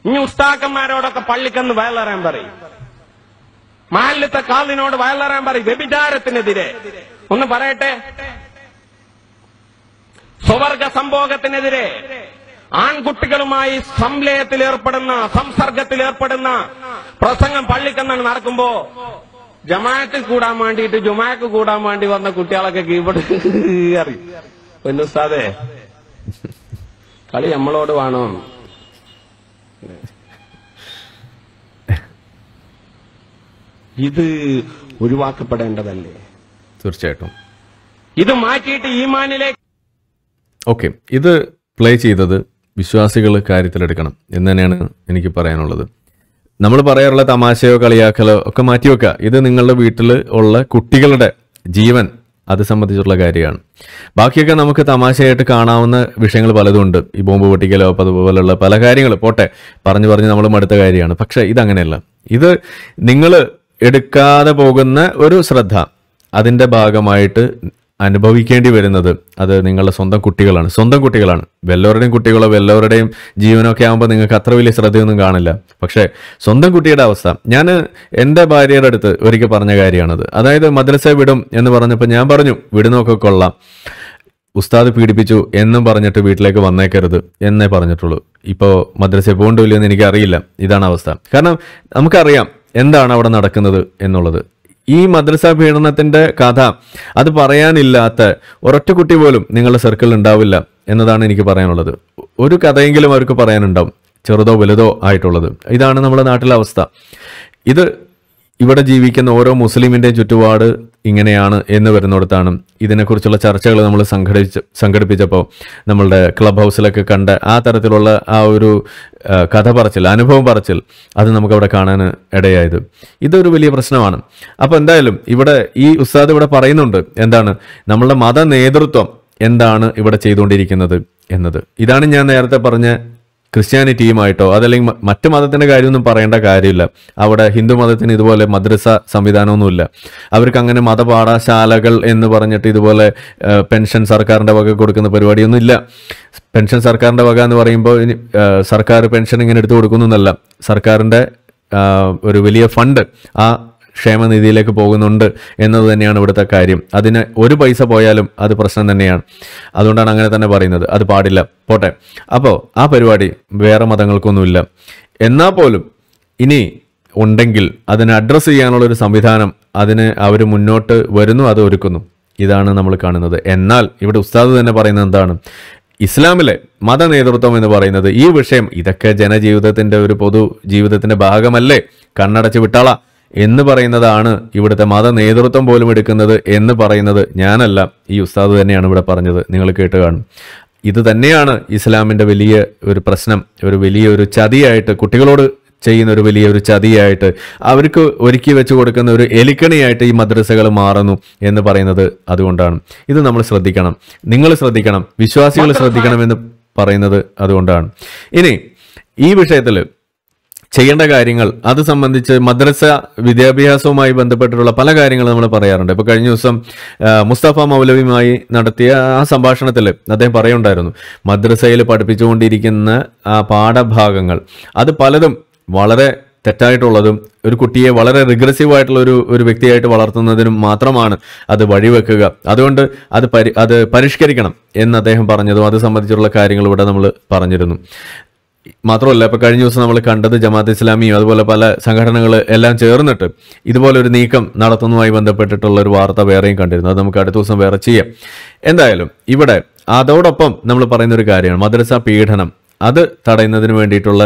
ഇനി ഉസ്താക്കന്മാരോടൊക്കെ പള്ളിക്കെന്ന് വയലറാൻ പറയും മാലിത്തെ കാലിനോട് വയലറാൻ പറയും വ്യഭിചാരത്തിനെതിരെ ഒന്ന് പറയട്ടെ സ്വവർഗ സംഭോഗത്തിനെതിരെ ആൺകുട്ടികളുമായി സംലയത്തിൽ ഏർപ്പെടുന്ന സംസർഗത്തിൽ ഏർപ്പെടുന്ന പ്രസംഗം പള്ളിക്കെന്നാണ് നടക്കുമ്പോ ജമാഅത്ത് കൂടാൻ വേണ്ടിയിട്ട് ജുമാക്ക് കൂടാൻ വേണ്ടി വന്ന കുട്ടികളൊക്കെ ഇവിടെ അറിയും ഉസ്താദേ കളി നമ്മളോട് വേണോ ഇത് ഒഴിവാക്കപ്പെടേണ്ടതല്ലേ തീർച്ചയായിട്ടും ഇത് മാറ്റിയിട്ട് ഈമാനിലേക്ക് ഓക്കെ ഇത് പ്ലേ ചെയ്തത് വിശ്വാസികൾ കാര്യത്തിലെടുക്കണം എന്ന് തന്നെയാണ് എനിക്ക് പറയാനുള്ളത് നമ്മൾ പറയാറുള്ള തമാശയോ കളിയാക്കലോ ഒക്കെ മാറ്റിവെക്കുക ഇത് നിങ്ങളുടെ വീട്ടിൽ ഉള്ള കുട്ടികളുടെ ജീവൻ അത് സംബന്ധിച്ചുള്ള കാര്യമാണ് ബാക്കിയൊക്കെ നമുക്ക് തമാശയായിട്ട് കാണാവുന്ന വിഷയങ്ങൾ ഉണ്ട് ഈ ബോംബ് പൊട്ടിക്കലോ അതുപോലെയുള്ള പല കാര്യങ്ങൾ പോട്ടെ പറഞ്ഞു പറഞ്ഞ് നമ്മൾ മടുത്ത കാര്യമാണ് പക്ഷേ ഇതങ്ങനെയല്ല ഇത് നിങ്ങൾ എടുക്കാതെ പോകുന്ന ഒരു ശ്രദ്ധ അതിൻ്റെ ഭാഗമായിട്ട് അനുഭവിക്കേണ്ടി വരുന്നത് അത് നിങ്ങളുടെ സ്വന്തം കുട്ടികളാണ് സ്വന്തം കുട്ടികളാണ് വല്ലവരുടെയും കുട്ടികളോ വല്ലവരുടെയും ജീവനൊക്കെ ആകുമ്പോൾ നിങ്ങൾക്ക് അത്ര വലിയ ശ്രദ്ധയൊന്നും കാണില്ല പക്ഷേ സ്വന്തം കുട്ടിയുടെ അവസ്ഥ ഞാൻ എൻ്റെ ഭാര്യയുടെ അടുത്ത് ഒരിക്കൽ പറഞ്ഞ കാര്യമാണത് അതായത് മദ്രസ വിടും എന്ന് പറഞ്ഞപ്പോൾ ഞാൻ പറഞ്ഞു വിടുന്നൊക്കെ കൊള്ളാം ഉസ്താദ് പീഡിപ്പിച്ചു എന്നും പറഞ്ഞിട്ട് വീട്ടിലേക്ക് വന്നേക്കരുത് എന്നേ പറഞ്ഞിട്ടുള്ളൂ ഇപ്പോൾ മദ്രസ പോകേണ്ടില്ലെന്ന് എനിക്കറിയില്ല ഇതാണ് അവസ്ഥ കാരണം നമുക്കറിയാം എന്താണ് അവിടെ നടക്കുന്നത് എന്നുള്ളത് ഈ മദ്രസ പീഡനത്തിന്റെ കഥ അത് പറയാനില്ലാത്ത ഒരൊറ്റ കുട്ടി പോലും നിങ്ങളുടെ സർക്കിളിൽ ഉണ്ടാവില്ല എന്നതാണ് എനിക്ക് പറയാനുള്ളത് ഒരു കഥയെങ്കിലും അവർക്ക് പറയാനുണ്ടാവും ചെറുതോ വലുതോ ആയിട്ടുള്ളത് ഇതാണ് നമ്മുടെ നാട്ടിലെ അവസ്ഥ ഇത് ഇവിടെ ജീവിക്കുന്ന ഓരോ മുസ്ലിമിൻ്റെയും ചുറ്റുപാട് ഇങ്ങനെയാണ് എന്ന് വരുന്നിടത്താണ് ഇതിനെക്കുറിച്ചുള്ള ചർച്ചകൾ നമ്മൾ സംഘടിച്ച് സംഘടിപ്പിച്ചപ്പോൾ നമ്മളുടെ ക്ലബ് ഹൗസിലൊക്കെ കണ്ട ആ തരത്തിലുള്ള ആ ഒരു കഥ പറച്ചിൽ അനുഭവം പറച്ചിൽ അത് നമുക്കവിടെ കാണാൻ ഇടയായത് ഇതൊരു വലിയ പ്രശ്നമാണ് അപ്പോൾ എന്തായാലും ഇവിടെ ഈ ഉസ്താദ് ഇവിടെ പറയുന്നുണ്ട് എന്താണ് നമ്മളുടെ മത നേതൃത്വം എന്താണ് ഇവിടെ ചെയ്തുകൊണ്ടിരിക്കുന്നത് എന്നത് ഇതാണ് ഞാൻ നേരത്തെ പറഞ്ഞ ക്രിസ്ത്യാനിറ്റിയുമായിട്ടോ അതല്ലെങ്കിൽ മറ്റ് മതത്തിൻ്റെ കാര്യമൊന്നും പറയേണ്ട കാര്യമില്ല അവിടെ ഹിന്ദു മതത്തിന് ഇതുപോലെ മദ്രസ സംവിധാനമൊന്നുമില്ല അവർക്ക് അങ്ങനെ മതപാഠശാലകൾ എന്ന് പറഞ്ഞിട്ട് ഇതുപോലെ പെൻഷൻ സർക്കാരിൻ്റെ വക കൊടുക്കുന്ന പരിപാടിയൊന്നും ഇല്ല പെൻഷൻ സർക്കാരിൻ്റെ വക എന്ന് പറയുമ്പോൾ സർക്കാർ പെൻഷൻ ഇങ്ങനെ എടുത്തു കൊടുക്കുന്നൊന്നല്ല സർക്കാരിൻ്റെ ഒരു വലിയ ഫണ്ട് ആ ക്ഷേമനിധിയിലേക്ക് പോകുന്നുണ്ട് എന്നത് തന്നെയാണ് ഇവിടുത്തെ കാര്യം അതിന് ഒരു പൈസ പോയാലും അത് പ്രശ്നം തന്നെയാണ് അതുകൊണ്ടാണ് അങ്ങനെ തന്നെ പറയുന്നത് അത് പാടില്ല പോട്ടെ അപ്പോൾ ആ പരിപാടി വേറെ മതങ്ങൾക്കൊന്നുമില്ല എന്നാൽ പോലും ഇനി ഉണ്ടെങ്കിൽ അതിനെ അഡ്രസ്സ് ചെയ്യാനുള്ള ഒരു സംവിധാനം അതിന് അവർ മുന്നോട്ട് വരുന്നു അത് ഒരുക്കുന്നു ഇതാണ് നമ്മൾ കാണുന്നത് എന്നാൽ ഇവിടെ ഉസ്താദ് തന്നെ പറയുന്നത് എന്താണ് ഇസ്ലാമിലെ മത നേതൃത്വം എന്ന് പറയുന്നത് ഈ വിഷയം ഇതൊക്കെ ജനജീവിതത്തിൻ്റെ ഒരു പൊതു ജീവിതത്തിൻ്റെ ഭാഗമല്ലേ കണ്ണടച്ച് വിട്ടാളാ എന്ന് പറയുന്നതാണ് ഇവിടുത്തെ മത നേതൃത്വം പോലും എടുക്കുന്നത് എന്ന് പറയുന്നത് ഞാനല്ല ഈ ഉസ്താദ് തന്നെയാണ് ഇവിടെ പറഞ്ഞത് നിങ്ങൾ കേട്ട് കാണും ഇത് തന്നെയാണ് ഇസ്ലാമിൻ്റെ വലിയ ഒരു പ്രശ്നം ഒരു വലിയ ഒരു ചതിയായിട്ട് കുട്ടികളോട് ചെയ്യുന്ന ഒരു വലിയ ഒരു ചതിയായിട്ട് അവർക്ക് ഒരുക്കി വെച്ച് കൊടുക്കുന്ന ഒരു എലിക്കണിയായിട്ട് ഈ മദ്രസകൾ മാറുന്നു എന്ന് പറയുന്നത് അതുകൊണ്ടാണ് ഇത് നമ്മൾ ശ്രദ്ധിക്കണം നിങ്ങൾ ശ്രദ്ധിക്കണം വിശ്വാസികൾ ശ്രദ്ധിക്കണം എന്ന് പറയുന്നത് അതുകൊണ്ടാണ് ഇനി ഈ വിഷയത്തിൽ ചെയ്യേണ്ട കാര്യങ്ങൾ അത് സംബന്ധിച്ച് മദ്രസ വിദ്യാഭ്യാസവുമായി ബന്ധപ്പെട്ടിട്ടുള്ള പല കാര്യങ്ങൾ നമ്മൾ പറയാറുണ്ട് ഇപ്പൊ കഴിഞ്ഞ ദിവസം മുസ്തഫ മൗലവിയുമായി നടത്തിയ ആ സംഭാഷണത്തിൽ അദ്ദേഹം പറയുണ്ടായിരുന്നു മദ്രസയിൽ പഠിപ്പിച്ചുകൊണ്ടിരിക്കുന്ന ആ പാഠഭാഗങ്ങൾ അത് പലതും വളരെ തെറ്റായിട്ടുള്ളതും ഒരു കുട്ടിയെ വളരെ റിഗ്രസീവ് ആയിട്ടുള്ള ഒരു ഒരു വ്യക്തിയായിട്ട് വളർത്തുന്നതിനും മാത്രമാണ് അത് വഴിവെക്കുക അതുകൊണ്ട് അത് പരി അത് പരിഷ്കരിക്കണം എന്ന് അദ്ദേഹം പറഞ്ഞതും അത് സംബന്ധിച്ചുള്ള കാര്യങ്ങൾ ഇവിടെ നമ്മൾ പറഞ്ഞിരുന്നു മാത്രമല്ല ഇപ്പോൾ കഴിഞ്ഞ ദിവസം നമ്മൾ കണ്ടത് ജമാഅത്ത് ഇസ്ലാമിയും അതുപോലെ പല സംഘടനകൾ എല്ലാം ചേർന്നിട്ട് ഇതുപോലെ ഒരു നീക്കം നടത്തുന്നതുമായി ബന്ധപ്പെട്ടിട്ടുള്ള ഒരു വാർത്ത വേറെയും കണ്ടിരുന്നു അത് നമുക്ക് അടുത്ത ദിവസം വേറെ ചെയ്യാം എന്തായാലും ഇവിടെ അതോടൊപ്പം നമ്മൾ പറയുന്ന ഒരു കാര്യമാണ് മദ്രസ പീഡനം അത് തടയുന്നതിന് വേണ്ടിയിട്ടുള്ള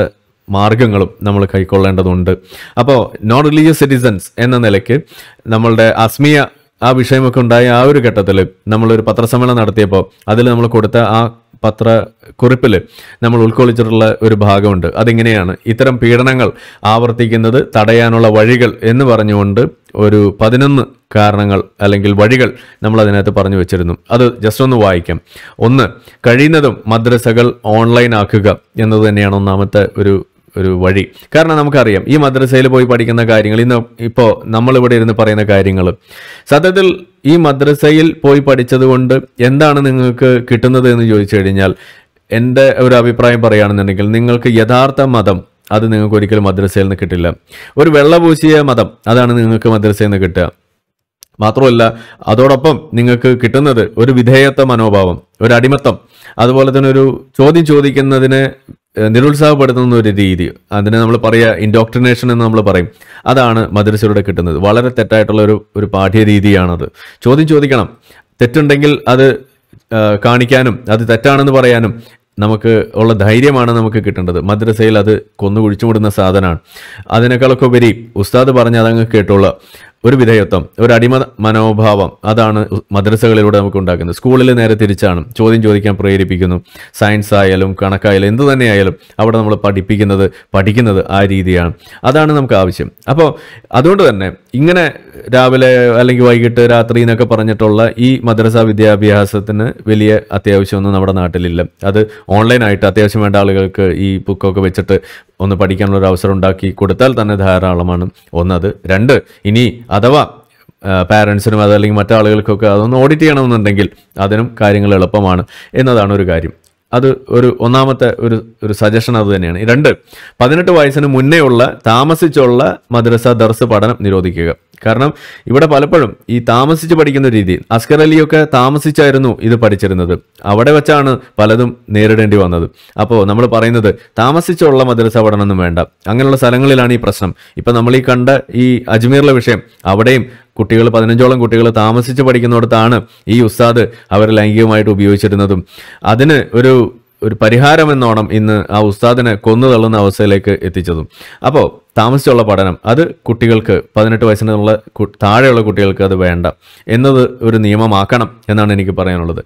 മാർഗങ്ങളും നമ്മൾ കൈക്കൊള്ളേണ്ടതുണ്ട് അപ്പോൾ നോൺ റിലീജിയസ് സിറ്റിസൻസ് എന്ന നിലയ്ക്ക് നമ്മളുടെ അസ്മിയ ആ വിഷയമൊക്കെ ഉണ്ടായ ആ ഒരു ഘട്ടത്തിൽ നമ്മളൊരു പത്രസമ്മേളനം നടത്തിയപ്പോൾ അതിൽ നമ്മൾ കൊടുത്ത ആ പത്രക്കുറിപ്പിൽ നമ്മൾ ഉൾക്കൊള്ളിച്ചിട്ടുള്ള ഒരു ഭാഗമുണ്ട് അതിങ്ങനെയാണ് ഇത്തരം പീഡനങ്ങൾ ആവർത്തിക്കുന്നത് തടയാനുള്ള വഴികൾ എന്ന് പറഞ്ഞുകൊണ്ട് ഒരു പതിനൊന്ന് കാരണങ്ങൾ അല്ലെങ്കിൽ വഴികൾ നമ്മൾ അതിനകത്ത് പറഞ്ഞു വെച്ചിരുന്നു അത് ജസ്റ്റ് ഒന്ന് വായിക്കാം ഒന്ന് കഴിയുന്നതും മദ്രസകൾ ഓൺലൈൻ ആക്കുക എന്നത് തന്നെയാണ് ഒന്നാമത്തെ ഒരു ഒരു വഴി കാരണം നമുക്കറിയാം ഈ മദ്രസയിൽ പോയി പഠിക്കുന്ന കാര്യങ്ങൾ ഇന്ന് ഇപ്പോൾ നമ്മളിവിടെ ഇരുന്ന് പറയുന്ന കാര്യങ്ങൾ സത്യത്തിൽ ഈ മദ്രസയിൽ പോയി പഠിച്ചതുകൊണ്ട് എന്താണ് നിങ്ങൾക്ക് കിട്ടുന്നത് എന്ന് ചോദിച്ചു കഴിഞ്ഞാൽ എൻ്റെ ഒരു അഭിപ്രായം പറയുകയാണെന്നുണ്ടെങ്കിൽ നിങ്ങൾക്ക് യഥാർത്ഥ മതം അത് നിങ്ങൾക്ക് ഒരിക്കലും മദ്രസയിൽ നിന്ന് കിട്ടില്ല ഒരു വെള്ളപൂശിയ മതം അതാണ് നിങ്ങൾക്ക് മദ്രസയിൽ നിന്ന് കിട്ടുക മാത്രമല്ല അതോടൊപ്പം നിങ്ങൾക്ക് കിട്ടുന്നത് ഒരു വിധേയത്വ മനോഭാവം ഒരു അടിമത്തം അതുപോലെ തന്നെ ഒരു ചോദ്യം ചോദിക്കുന്നതിന് നിരുത്സാഹപ്പെടുത്തുന്ന ഒരു രീതി അതിനെ നമ്മൾ പറയുക ഇൻഡോക്ട്രിനേഷൻ എന്ന് നമ്മൾ പറയും അതാണ് മദ്രസയിലൂടെ കിട്ടുന്നത് വളരെ തെറ്റായിട്ടുള്ള ഒരു ഒരു പാഠ്യ രീതിയാണത് ചോദ്യം ചോദിക്കണം തെറ്റുണ്ടെങ്കിൽ അത് കാണിക്കാനും അത് തെറ്റാണെന്ന് പറയാനും നമുക്ക് ഉള്ള ധൈര്യമാണ് നമുക്ക് കിട്ടേണ്ടത് മദ്രസയിൽ അത് കൊന്നു കുഴിച്ചുവിടുന്ന സാധനമാണ് അതിനേക്കാളൊക്കെ ഉപരി ഉസ്താദ് പറഞ്ഞ അതങ്ങ് കേട്ടുള്ള ഒരു വിധേയത്വം ഒരു അടിമ മനോഭാവം അതാണ് മദ്രസകളിലൂടെ നമുക്ക് ഉണ്ടാക്കുന്നത് സ്കൂളിൽ നേരെ തിരിച്ചാണ് ചോദ്യം ചോദിക്കാൻ പ്രേരിപ്പിക്കുന്നു സയൻസ് ആയാലും കണക്കായാലും എന്ത് തന്നെയായാലും അവിടെ നമ്മൾ പഠിപ്പിക്കുന്നത് പഠിക്കുന്നത് ആ രീതിയാണ് അതാണ് നമുക്ക് ആവശ്യം അപ്പോൾ അതുകൊണ്ട് തന്നെ ഇങ്ങനെ രാവിലെ അല്ലെങ്കിൽ വൈകിട്ട് രാത്രി എന്നൊക്കെ പറഞ്ഞിട്ടുള്ള ഈ മദ്രസ വിദ്യാഭ്യാസത്തിന് വലിയ അത്യാവശ്യമൊന്നും നമ്മുടെ നാട്ടിലില്ല അത് ഓൺലൈനായിട്ട് അത്യാവശ്യം വേണ്ട ആളുകൾക്ക് ഈ ബുക്കൊക്കെ വെച്ചിട്ട് ഒന്ന് പഠിക്കാനുള്ള ഒരു അവസരം ഉണ്ടാക്കി കൊടുത്താൽ തന്നെ ധാരാളമാണ് ഒന്നത് രണ്ട് ഇനി അഥവാ പാരൻസിനും അതല്ലെങ്കിൽ മറ്റാളുകൾക്കൊക്കെ അതൊന്ന് ഓഡിറ്റ് ചെയ്യണമെന്നുണ്ടെങ്കിൽ അതിനും കാര്യങ്ങൾ എളുപ്പമാണ് എന്നതാണ് ഒരു കാര്യം അത് ഒരു ഒന്നാമത്തെ ഒരു ഒരു സജഷൻ അത് തന്നെയാണ് രണ്ട് പതിനെട്ട് വയസ്സിന് മുന്നേ ഉള്ള താമസിച്ചുള്ള മദ്രസ ദർസ് പഠനം നിരോധിക്കുക കാരണം ഇവിടെ പലപ്പോഴും ഈ താമസിച്ച് പഠിക്കുന്ന രീതി അസ്കർ അലിയൊക്കെ താമസിച്ചായിരുന്നു ഇത് പഠിച്ചിരുന്നത് അവിടെ വെച്ചാണ് പലതും നേരിടേണ്ടി വന്നത് അപ്പോൾ നമ്മൾ പറയുന്നത് താമസിച്ചുള്ള മദ്രസ പഠനമൊന്നും വേണ്ട അങ്ങനെയുള്ള സ്ഥലങ്ങളിലാണ് ഈ പ്രശ്നം ഇപ്പം നമ്മൾ ഈ കണ്ട ഈ അജ്മീറിലെ വിഷയം അവിടെയും കുട്ടികൾ പതിനഞ്ചോളം കുട്ടികൾ താമസിച്ച് പഠിക്കുന്നിടത്താണ് ഈ ഉസ്താദ് അവർ ലൈംഗികമായിട്ട് ഉപയോഗിച്ചിരുന്നതും അതിന് ഒരു ഒരു പരിഹാരം എന്നോണം ഇന്ന് ആ ഉസ്താദിനെ കൊന്നു തള്ളുന്ന അവസ്ഥയിലേക്ക് എത്തിച്ചതും അപ്പോൾ താമസിച്ചുള്ള പഠനം അത് കുട്ടികൾക്ക് പതിനെട്ട് വയസ്സിനുള്ള താഴെയുള്ള കുട്ടികൾക്ക് അത് വേണ്ട എന്നത് ഒരു നിയമമാക്കണം എന്നാണ് എനിക്ക് പറയാനുള്ളത്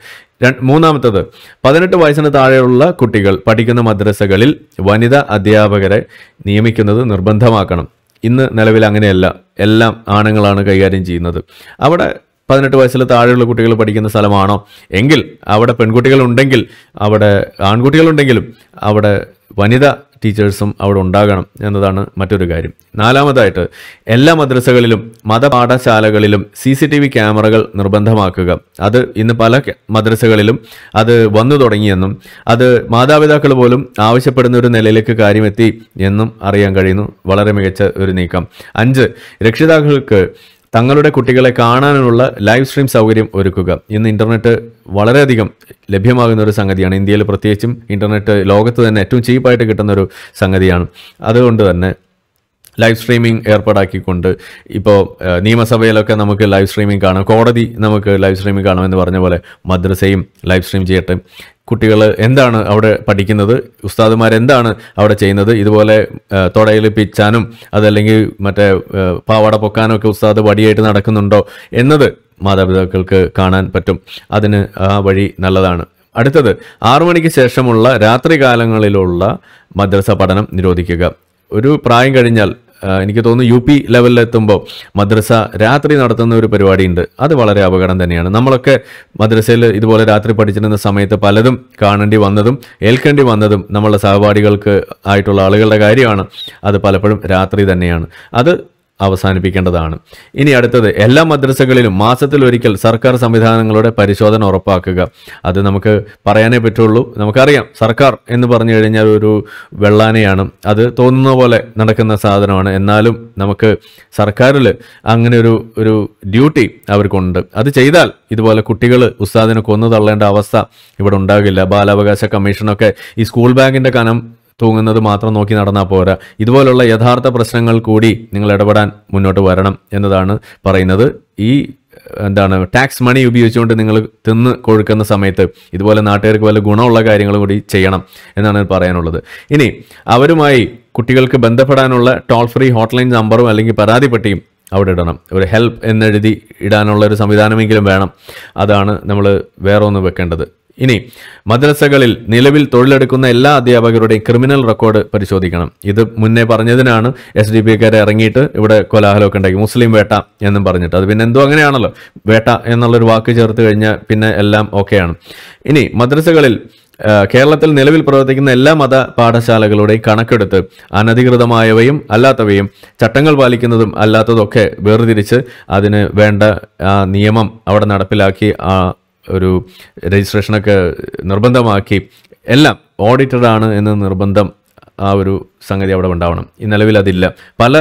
മൂന്നാമത്തത് പതിനെട്ട് വയസ്സിന് താഴെയുള്ള കുട്ടികൾ പഠിക്കുന്ന മദ്രസകളിൽ വനിതാ അധ്യാപകരെ നിയമിക്കുന്നത് നിർബന്ധമാക്കണം ഇന്ന് നിലവിൽ അങ്ങനെയല്ല എല്ലാം ആണുങ്ങളാണ് കൈകാര്യം ചെയ്യുന്നത് അവിടെ പതിനെട്ട് വയസ്സിൽ താഴെയുള്ള കുട്ടികൾ പഠിക്കുന്ന സ്ഥലമാണോ എങ്കിൽ അവിടെ പെൺകുട്ടികളുണ്ടെങ്കിൽ അവിടെ ആൺകുട്ടികളുണ്ടെങ്കിലും അവിടെ വനിതാ ടീച്ചേഴ്സും അവിടെ ഉണ്ടാകണം എന്നതാണ് മറ്റൊരു കാര്യം നാലാമതായിട്ട് എല്ലാ മദ്രസകളിലും മതപാഠശാലകളിലും സി സി ടി വി ക്യാമറകൾ നിർബന്ധമാക്കുക അത് ഇന്ന് പല മദ്രസകളിലും അത് വന്നു തുടങ്ങിയെന്നും അത് മാതാപിതാക്കൾ പോലും ആവശ്യപ്പെടുന്ന ഒരു നിലയിലേക്ക് കാര്യമെത്തി എന്നും അറിയാൻ കഴിയുന്നു വളരെ മികച്ച ഒരു നീക്കം അഞ്ച് രക്ഷിതാക്കൾക്ക് തങ്ങളുടെ കുട്ടികളെ കാണാനുള്ള ലൈവ് സ്ട്രീം സൗകര്യം ഒരുക്കുക ഇന്ന് ഇൻ്റർനെറ്റ് വളരെയധികം ലഭ്യമാകുന്ന ഒരു സംഗതിയാണ് ഇന്ത്യയിൽ പ്രത്യേകിച്ചും ഇൻ്റർനെറ്റ് ലോകത്ത് തന്നെ ഏറ്റവും ചീപ്പായിട്ട് കിട്ടുന്ന ഒരു സംഗതിയാണ് അതുകൊണ്ട് തന്നെ ലൈവ് സ്ട്രീമിംഗ് ഏർപ്പാടാക്കിക്കൊണ്ട് ഇപ്പോൾ നിയമസഭയിലൊക്കെ നമുക്ക് ലൈവ് സ്ട്രീമിംഗ് കാണാം കോടതി നമുക്ക് ലൈവ് സ്ട്രീമിംഗ് കാണാം എന്ന് പറഞ്ഞ പോലെ മദ്രസയും ലൈവ് സ്ട്രീം ചെയ്യട്ടെ കുട്ടികൾ എന്താണ് അവിടെ പഠിക്കുന്നത് ഉസ്താദുമാർ എന്താണ് അവിടെ ചെയ്യുന്നത് ഇതുപോലെ തുടയിൽ പിച്ചാനും അതല്ലെങ്കിൽ മറ്റേ പാവാട പൊക്കാനും ഒക്കെ ഉസ്താദ് വടിയായിട്ട് നടക്കുന്നുണ്ടോ എന്നത് മാതാപിതാക്കൾക്ക് കാണാൻ പറ്റും അതിന് ആ വഴി നല്ലതാണ് അടുത്തത് ആറു മണിക്ക് ശേഷമുള്ള രാത്രി കാലങ്ങളിലുള്ള മദ്രസ പഠനം നിരോധിക്കുക ഒരു പ്രായം കഴിഞ്ഞാൽ എനിക്ക് തോന്നുന്നു യു പി ലെവലിലെത്തുമ്പോൾ മദ്രസ രാത്രി നടത്തുന്ന ഒരു പരിപാടിയുണ്ട് അത് വളരെ അപകടം തന്നെയാണ് നമ്മളൊക്കെ മദ്രസയിൽ ഇതുപോലെ രാത്രി പഠിച്ചിരുന്ന സമയത്ത് പലതും കാണേണ്ടി വന്നതും ഏൽക്കേണ്ടി വന്നതും നമ്മളുടെ സഹപാഠികൾക്ക് ആയിട്ടുള്ള ആളുകളുടെ കാര്യമാണ് അത് പലപ്പോഴും രാത്രി തന്നെയാണ് അത് അവസാനിപ്പിക്കേണ്ടതാണ് ഇനി അടുത്തത് എല്ലാ മദ്രസകളിലും മാസത്തിൽ ഒരിക്കൽ സർക്കാർ സംവിധാനങ്ങളുടെ പരിശോധന ഉറപ്പാക്കുക അത് നമുക്ക് പറയാനേ പറ്റുള്ളൂ നമുക്കറിയാം സർക്കാർ എന്ന് പറഞ്ഞു കഴിഞ്ഞാൽ ഒരു വെള്ളാനയാണ് അത് തോന്നുന്ന പോലെ നടക്കുന്ന സാധനമാണ് എന്നാലും നമുക്ക് സർക്കാരിൽ അങ്ങനെ ഒരു ഒരു ഡ്യൂട്ടി അവർക്കുണ്ട് അത് ചെയ്താൽ ഇതുപോലെ കുട്ടികൾ ഉസ്താദിനെ കൊന്നു തള്ളേണ്ട അവസ്ഥ ഇവിടെ ഉണ്ടാകില്ല ബാലാവകാശ കമ്മീഷനൊക്കെ ഈ സ്കൂൾ ബാഗിൻ്റെ കനം തൂങ്ങുന്നത് മാത്രം നോക്കി നടന്നാൽ പോരാ ഇതുപോലുള്ള യഥാർത്ഥ പ്രശ്നങ്ങൾ കൂടി നിങ്ങൾ ഇടപെടാൻ മുന്നോട്ട് വരണം എന്നതാണ് പറയുന്നത് ഈ എന്താണ് ടാക്സ് മണി ഉപയോഗിച്ചുകൊണ്ട് നിങ്ങൾ തിന്ന് കൊഴുക്കുന്ന സമയത്ത് ഇതുപോലെ നാട്ടുകാർക്ക് വല്ല ഗുണമുള്ള കാര്യങ്ങൾ കൂടി ചെയ്യണം എന്നാണ് പറയാനുള്ളത് ഇനി അവരുമായി കുട്ടികൾക്ക് ബന്ധപ്പെടാനുള്ള ടോൾ ഫ്രീ ഹോട്ട്ലൈൻ നമ്പറും അല്ലെങ്കിൽ പരാതിപ്പെട്ടിയും അവിടെ ഇടണം ഒരു ഹെൽപ്പ് എന്നെഴുതി ഇടാനുള്ള ഒരു സംവിധാനമെങ്കിലും വേണം അതാണ് നമ്മൾ വേറെ ഒന്ന് വെക്കേണ്ടത് ഇനി മദ്രസകളിൽ നിലവിൽ തൊഴിലെടുക്കുന്ന എല്ലാ അധ്യാപകരുടെയും ക്രിമിനൽ റെക്കോർഡ് പരിശോധിക്കണം ഇത് മുന്നേ പറഞ്ഞതിനാണ് എസ് ഡി കാരെ ഇറങ്ങിയിട്ട് ഇവിടെ കോലാഹലമൊക്കെ ഉണ്ടാക്കി മുസ്ലിം വേട്ട എന്നും പറഞ്ഞിട്ട് അത് പിന്നെ എന്തോ അങ്ങനെയാണല്ലോ വേട്ട എന്നുള്ളൊരു വാക്ക് ചേർത്ത് കഴിഞ്ഞാൽ പിന്നെ എല്ലാം ഓക്കെയാണ് ഇനി മദ്രസകളിൽ കേരളത്തിൽ നിലവിൽ പ്രവർത്തിക്കുന്ന എല്ലാ മത പാഠശാലകളുടെയും കണക്കെടുത്ത് അനധികൃതമായവയും അല്ലാത്തവയും ചട്ടങ്ങൾ പാലിക്കുന്നതും അല്ലാത്തതൊക്കെ വേർതിരിച്ച് അതിന് വേണ്ട നിയമം അവിടെ നടപ്പിലാക്കി ഒരു രജിസ്ട്രേഷനൊക്കെ നിർബന്ധമാക്കി എല്ലാം ഓഡിറ്റഡ് ആണ് എന്ന നിർബന്ധം ആ ഒരു സംഗതി അവിടെ ഉണ്ടാവണം നിലവിൽ അതില്ല പല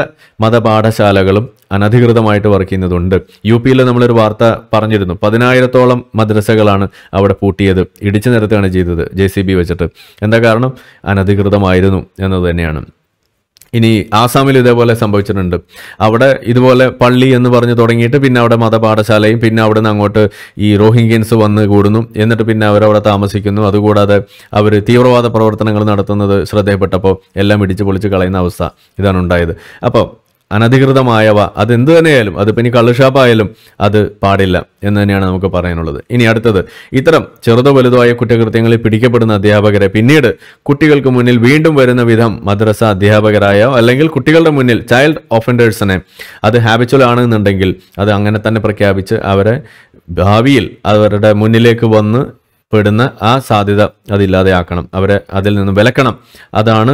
മതപാഠശാലകളും അനധികൃതമായിട്ട് വർക്ക് ചെയ്യുന്നതുണ്ട് യു പിയിൽ നമ്മളൊരു വാർത്ത പറഞ്ഞിരുന്നു പതിനായിരത്തോളം മദ്രസകളാണ് അവിടെ പൂട്ടിയത് ഇടിച്ചു നിരത്തുകയാണ് ചെയ്തത് ജെ സി ബി വെച്ചിട്ട് എന്താ കാരണം അനധികൃതമായിരുന്നു എന്നത് തന്നെയാണ് ഇനി ആസാമിൽ ഇതേപോലെ സംഭവിച്ചിട്ടുണ്ട് അവിടെ ഇതുപോലെ പള്ളി എന്ന് പറഞ്ഞ് തുടങ്ങിയിട്ട് പിന്നെ അവിടെ മതപാഠശാലയും പിന്നെ അവിടെ നിന്ന് അങ്ങോട്ട് ഈ റോഹിംഗ്യൻസ് വന്ന് കൂടുന്നു എന്നിട്ട് പിന്നെ അവരവിടെ താമസിക്കുന്നു അതുകൂടാതെ അവർ തീവ്രവാദ പ്രവർത്തനങ്ങൾ നടത്തുന്നത് ശ്രദ്ധയപ്പെട്ടപ്പോൾ എല്ലാം ഇടിച്ച് പൊളിച്ച് കളയുന്ന അവസ്ഥ ഇതാണ് ഉണ്ടായത് അപ്പോൾ അനധികൃതമായവ അതെന്ത് തന്നെയായാലും അതിപ്പോൾ ഇനി കള്ളുഷാപ്പായാലും അത് പാടില്ല എന്ന് തന്നെയാണ് നമുക്ക് പറയാനുള്ളത് ഇനി അടുത്തത് ഇത്തരം ചെറുതോ വലുതോ ആയ കുറ്റകൃത്യങ്ങളിൽ പിടിക്കപ്പെടുന്ന അധ്യാപകരെ പിന്നീട് കുട്ടികൾക്ക് മുന്നിൽ വീണ്ടും വരുന്ന വിധം മദ്രസ അധ്യാപകരായോ അല്ലെങ്കിൽ കുട്ടികളുടെ മുന്നിൽ ചൈൽഡ് ഓഫൻഡേഴ്സിനെ അത് ഹാബിച്വൽ ആണെന്നുണ്ടെങ്കിൽ അത് അങ്ങനെ തന്നെ പ്രഖ്യാപിച്ച് അവരെ ഭാവിയിൽ അവരുടെ മുന്നിലേക്ക് വന്ന് പെടുന്ന ആ സാധ്യത അതില്ലാതെയാക്കണം അവരെ അതിൽ നിന്ന് വിലക്കണം അതാണ്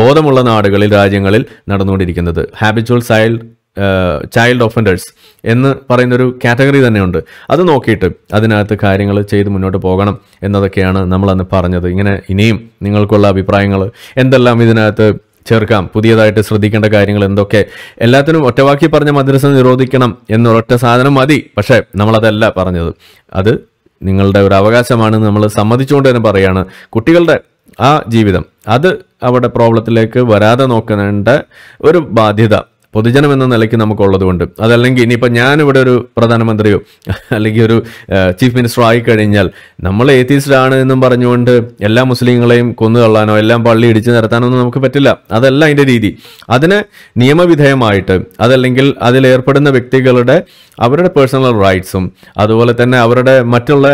ബോധമുള്ള നാടുകളിൽ രാജ്യങ്ങളിൽ നടന്നുകൊണ്ടിരിക്കുന്നത് ഹാബിച്വൽ ചൈൽഡ് ചൈൽഡ് ഒഫൻഡേഴ്സ് എന്ന് പറയുന്നൊരു കാറ്റഗറി തന്നെയുണ്ട് അത് നോക്കിയിട്ട് അതിനകത്ത് കാര്യങ്ങൾ ചെയ്ത് മുന്നോട്ട് പോകണം എന്നതൊക്കെയാണ് നമ്മൾ അന്ന് പറഞ്ഞത് ഇങ്ങനെ ഇനിയും നിങ്ങൾക്കുള്ള അഭിപ്രായങ്ങൾ എന്തെല്ലാം ഇതിനകത്ത് ചേർക്കാം പുതിയതായിട്ട് ശ്രദ്ധിക്കേണ്ട കാര്യങ്ങൾ എന്തൊക്കെ എല്ലാത്തിനും ഒറ്റവാക്കി പറഞ്ഞ മദ്രസ നിരോധിക്കണം എന്നൊരൊറ്റ സാധനം മതി പക്ഷേ നമ്മളതല്ല പറഞ്ഞത് അത് നിങ്ങളുടെ ഒരു അവകാശമാണ് നമ്മൾ സമ്മതിച്ചുകൊണ്ട് തന്നെ പറയുകയാണ് കുട്ടികളുടെ ആ ജീവിതം അത് അവിടെ പ്രോബ്ലത്തിലേക്ക് വരാതെ നോക്കേണ്ട ഒരു ബാധ്യത പൊതുജനമെന്ന നിലയ്ക്ക് നമുക്കുള്ളത് കൊണ്ട് അതല്ലെങ്കിൽ ഇനിയിപ്പോൾ ഞാനിവിടെ ഒരു പ്രധാനമന്ത്രിയോ അല്ലെങ്കിൽ ഒരു ചീഫ് മിനിസ്റ്ററോ ആയിക്കഴിഞ്ഞാൽ നമ്മൾ ഏത്തീസ്റ്റാണ് എന്നും പറഞ്ഞുകൊണ്ട് എല്ലാ മുസ്ലിങ്ങളെയും കൊന്നുതള്ളാനോ എല്ലാം പള്ളി ഇടിച്ചു നിരത്താനൊന്നും നമുക്ക് പറ്റില്ല അതല്ല അതിൻ്റെ രീതി അതിന് നിയമവിധേയമായിട്ട് അതല്ലെങ്കിൽ അതിലേർപ്പെടുന്ന വ്യക്തികളുടെ അവരുടെ പേഴ്സണൽ റൈറ്റ്സും അതുപോലെ തന്നെ അവരുടെ മറ്റുള്ള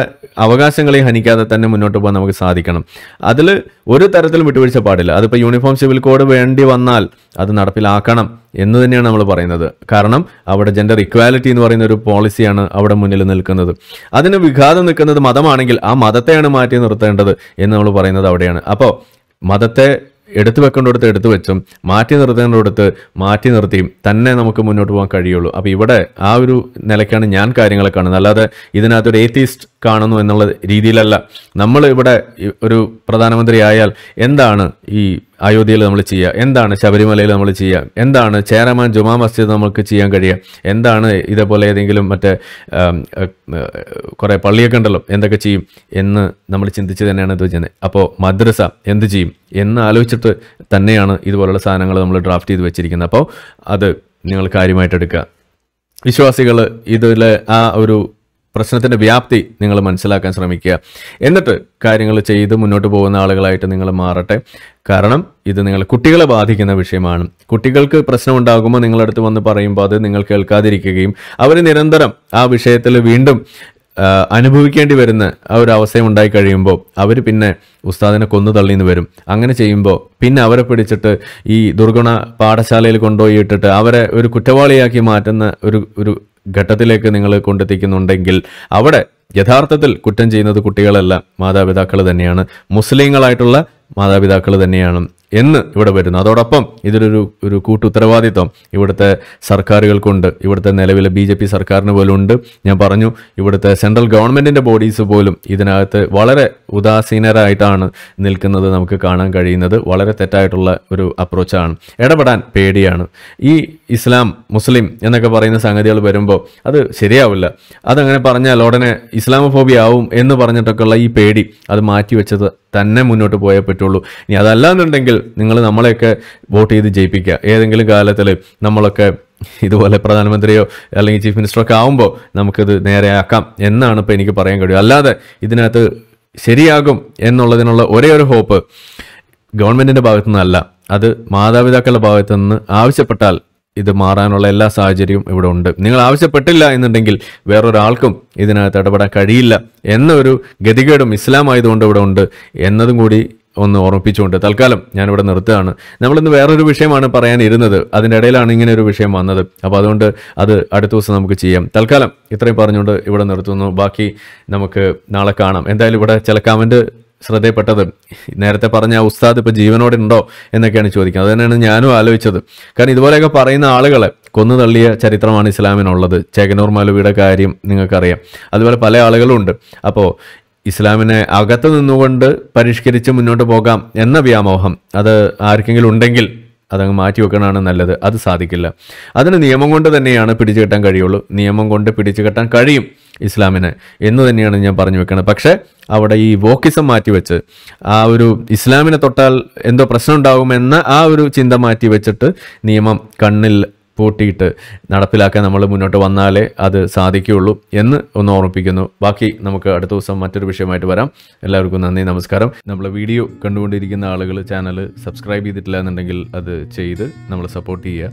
അവകാശങ്ങളെ ഹനിക്കാതെ തന്നെ മുന്നോട്ട് പോകാൻ നമുക്ക് സാധിക്കണം അതിൽ ഒരു തരത്തിലും വിട്ടുവീഴ്ച പാടില്ല അതിപ്പോൾ യൂണിഫോം സിവിൽ കോഡ് വേണ്ടി വന്നാൽ അത് നടപ്പിലാക്കണം എന്ന് തന്നെയാണ് നമ്മൾ പറയുന്നത് കാരണം അവിടെ ജെൻഡർ ഇക്വാലിറ്റി എന്ന് പറയുന്ന ഒരു പോളിസിയാണ് അവിടെ മുന്നിൽ നിൽക്കുന്നത് അതിന് വിഘാതം നിൽക്കുന്നത് മതമാണെങ്കിൽ ആ മതത്തെയാണ് മാറ്റി നിർത്തേണ്ടത് എന്ന് നമ്മൾ പറയുന്നത് അവിടെയാണ് അപ്പോൾ മതത്തെ എടുത്തു വെക്കേണ്ടടുത്ത് എടുത്തു വെച്ചും മാറ്റി നിർത്തേണ്ടടുത്ത് മാറ്റി നിർത്തിയും തന്നെ നമുക്ക് മുന്നോട്ട് പോകാൻ കഴിയുള്ളൂ അപ്പോൾ ഇവിടെ ആ ഒരു നിലയ്ക്കാണ് ഞാൻ കാര്യങ്ങളെ കാണുന്നത് അല്ലാതെ ഇതിനകത്തൊരു ഏത്തീസ്റ്റ് കാണുന്നു എന്നുള്ള രീതിയിലല്ല നമ്മൾ ഇവിടെ ഒരു പ്രധാനമന്ത്രി ആയാൽ എന്താണ് ഈ അയോധ്യയിൽ നമ്മൾ ചെയ്യുക എന്താണ് ശബരിമലയിൽ നമ്മൾ ചെയ്യുക എന്താണ് ചേരമാൻ ജുമാ മസ്ജിദ് നമുക്ക് ചെയ്യാൻ കഴിയുക എന്താണ് ഇതേപോലെ ഏതെങ്കിലും മറ്റേ കുറേ പള്ളിയൊക്കെ ഉണ്ടല്ലോ എന്തൊക്കെ ചെയ്യും എന്ന് നമ്മൾ ചിന്തിച്ച് തന്നെയാണ് ഇത് വെച്ചത് അപ്പോൾ മദ്രസ എന്ത് ചെയ്യും എന്ന് ആലോചിച്ചിട്ട് തന്നെയാണ് ഇതുപോലുള്ള സാധനങ്ങൾ നമ്മൾ ഡ്രാഫ്റ്റ് ചെയ്ത് വെച്ചിരിക്കുന്നത് അപ്പോൾ അത് നിങ്ങൾ കാര്യമായിട്ട് എടുക്കുക വിശ്വാസികൾ ഇതിലെ ആ ഒരു പ്രശ്നത്തിൻ്റെ വ്യാപ്തി നിങ്ങൾ മനസ്സിലാക്കാൻ ശ്രമിക്കുക എന്നിട്ട് കാര്യങ്ങൾ ചെയ്ത് മുന്നോട്ട് പോകുന്ന ആളുകളായിട്ട് നിങ്ങൾ മാറട്ടെ കാരണം ഇത് നിങ്ങൾ കുട്ടികളെ ബാധിക്കുന്ന വിഷയമാണ് കുട്ടികൾക്ക് പ്രശ്നം ഉണ്ടാകുമ്പോൾ നിങ്ങളടുത്ത് വന്ന് പറയുമ്പോൾ അത് നിങ്ങൾ കേൾക്കാതിരിക്കുകയും അവർ നിരന്തരം ആ വിഷയത്തിൽ വീണ്ടും അനുഭവിക്കേണ്ടി വരുന്ന ആ ഒരു അവസ്ഥയും ഉണ്ടായി കഴിയുമ്പോൾ അവർ പിന്നെ ഉസ്താദിനെ കൊന്നു തള്ളിന്ന് വരും അങ്ങനെ ചെയ്യുമ്പോൾ പിന്നെ അവരെ പിടിച്ചിട്ട് ഈ ദുർഗുണ പാഠശാലയിൽ കൊണ്ടുപോയി ഇട്ടിട്ട് അവരെ ഒരു കുറ്റവാളിയാക്കി മാറ്റുന്ന ഒരു ഒരു ഘട്ടത്തിലേക്ക് നിങ്ങൾ കൊണ്ടെത്തിക്കുന്നുണ്ടെങ്കിൽ അവിടെ യഥാർത്ഥത്തിൽ കുറ്റം ചെയ്യുന്നത് കുട്ടികളല്ല മാതാപിതാക്കൾ തന്നെയാണ് മുസ്ലിങ്ങളായിട്ടുള്ള മാതാപിതാക്കൾ തന്നെയാണ് എന്ന് ഇവിടെ വരുന്നു അതോടൊപ്പം ഇതിലൊരു ഒരു കൂട്ടുത്തരവാദിത്വം ഇവിടുത്തെ സർക്കാരുകൾക്കുണ്ട് ഇവിടുത്തെ നിലവിലെ ബി ജെ പി സർക്കാരിന് പോലും ഉണ്ട് ഞാൻ പറഞ്ഞു ഇവിടുത്തെ സെൻട്രൽ ഗവൺമെൻറ്റിൻ്റെ ബോഡീസ് പോലും ഇതിനകത്ത് വളരെ ഉദാസീനരായിട്ടാണ് നിൽക്കുന്നത് നമുക്ക് കാണാൻ കഴിയുന്നത് വളരെ തെറ്റായിട്ടുള്ള ഒരു അപ്രോച്ചാണ് ഇടപെടാൻ പേടിയാണ് ഈ ഇസ്ലാം മുസ്ലിം എന്നൊക്കെ പറയുന്ന സംഗതികൾ വരുമ്പോൾ അത് ശരിയാവില്ല അതങ്ങനെ പറഞ്ഞാൽ ഉടനെ ഇസ്ലാമോഫോബിയ ആവും എന്ന് പറഞ്ഞിട്ടൊക്കെയുള്ള ഈ പേടി അത് മാറ്റിവെച്ചത് തന്നെ മുന്നോട്ട് പോയേ പറ്റുള്ളൂ ഇനി അതല്ലാന്നുണ്ടെങ്കിൽ നിങ്ങൾ നമ്മളെയൊക്കെ വോട്ട് ചെയ്ത് ജയിപ്പിക്കുക ഏതെങ്കിലും കാലത്തിൽ നമ്മളൊക്കെ ഇതുപോലെ പ്രധാനമന്ത്രിയോ അല്ലെങ്കിൽ ചീഫ് മിനിസ്റ്ററോ ഒക്കെ ആകുമ്പോൾ നമുക്കിത് നേരെയാക്കാം എന്നാണ് ഇപ്പോൾ എനിക്ക് പറയാൻ കഴിയും അല്ലാതെ ഇതിനകത്ത് ശരിയാകും എന്നുള്ളതിനുള്ള ഒരേ ഒരു ഹോപ്പ് ഗവൺമെൻറ്റിൻ്റെ ഭാഗത്തു നിന്നല്ല അത് മാതാപിതാക്കളുടെ ഭാഗത്തു നിന്ന് ആവശ്യപ്പെട്ടാൽ ഇത് മാറാനുള്ള എല്ലാ സാഹചര്യവും ഇവിടെ ഉണ്ട് നിങ്ങൾ ആവശ്യപ്പെട്ടില്ല എന്നുണ്ടെങ്കിൽ വേറൊരാൾക്കും ഇതിനകത്ത് ഇടപെടാൻ കഴിയില്ല എന്നൊരു ഗതികേടും ഇസ്ലാം ആയതുകൊണ്ട് ഇവിടെ ഉണ്ട് എന്നതും കൂടി ഒന്ന് ഓർമ്മിപ്പിച്ചുകൊണ്ട് തൽക്കാലം ഞാനിവിടെ നിർത്തുകയാണ് നമ്മളിന്ന് വേറൊരു വിഷയമാണ് പറയാനിരുന്നത് അതിൻ്റെ ഇടയിലാണ് ഇങ്ങനെ ഒരു വിഷയം വന്നത് അപ്പോൾ അതുകൊണ്ട് അത് അടുത്ത ദിവസം നമുക്ക് ചെയ്യാം തൽക്കാലം ഇത്രയും പറഞ്ഞുകൊണ്ട് ഇവിടെ നിർത്തുന്നു ബാക്കി നമുക്ക് നാളെ കാണാം എന്തായാലും ഇവിടെ ചില കമൻറ്റ് ശ്രദ്ധയിൽപ്പെട്ടത് നേരത്തെ പറഞ്ഞ ആ ഉസ്താദ് ഇപ്പോൾ ജീവനോടെ ഉണ്ടോ എന്നൊക്കെയാണ് ചോദിക്കുന്നത് അത് തന്നെയാണ് ഞാനും ആലോചിച്ചത് കാരണം ഇതുപോലെയൊക്കെ പറയുന്ന ആളുകളെ കൊന്നു തള്ളിയ ചരിത്രമാണ് ഇസ്ലാമിനുള്ളത് ചേകനൂർ മൗലവിയുടെ കാര്യം നിങ്ങൾക്കറിയാം അതുപോലെ പല ആളുകളും ഉണ്ട് അപ്പോൾ ഇസ്ലാമിനെ അകത്ത് നിന്നുകൊണ്ട് പരിഷ്കരിച്ച് മുന്നോട്ട് പോകാം എന്ന വ്യാമോഹം അത് ആർക്കെങ്കിലും ഉണ്ടെങ്കിൽ അതങ്ങ് മാറ്റി വെക്കണമാണ് നല്ലത് അത് സാധിക്കില്ല അതിന് നിയമം കൊണ്ട് തന്നെയാണ് പിടിച്ചു കെട്ടാൻ കഴിയുള്ളൂ നിയമം കൊണ്ട് പിടിച്ചു കെട്ടാൻ കഴിയും ഇസ്ലാമിന് എന്ന് തന്നെയാണ് ഞാൻ പറഞ്ഞു വെക്കുന്നത് പക്ഷേ അവിടെ ഈ വോക്കിസം മാറ്റിവെച്ച് ആ ഒരു ഇസ്ലാമിനെ തൊട്ടാൽ എന്തോ പ്രശ്നം ഉണ്ടാകുമെന്ന ആ ഒരു ചിന്ത മാറ്റി വെച്ചിട്ട് നിയമം കണ്ണിൽ പൂട്ടിയിട്ട് നടപ്പിലാക്കാൻ നമ്മൾ മുന്നോട്ട് വന്നാലേ അത് സാധിക്കുകയുള്ളൂ എന്ന് ഒന്ന് ഓർമ്മിപ്പിക്കുന്നു ബാക്കി നമുക്ക് അടുത്ത ദിവസം മറ്റൊരു വിഷയമായിട്ട് വരാം എല്ലാവർക്കും നന്ദി നമസ്കാരം നമ്മളെ വീഡിയോ കണ്ടുകൊണ്ടിരിക്കുന്ന ആളുകൾ ചാനൽ സബ്സ്ക്രൈബ് ചെയ്തിട്ടില്ല എന്നുണ്ടെങ്കിൽ അത് ചെയ്ത് നമ്മൾ സപ്പോർട്ട് ചെയ്യുക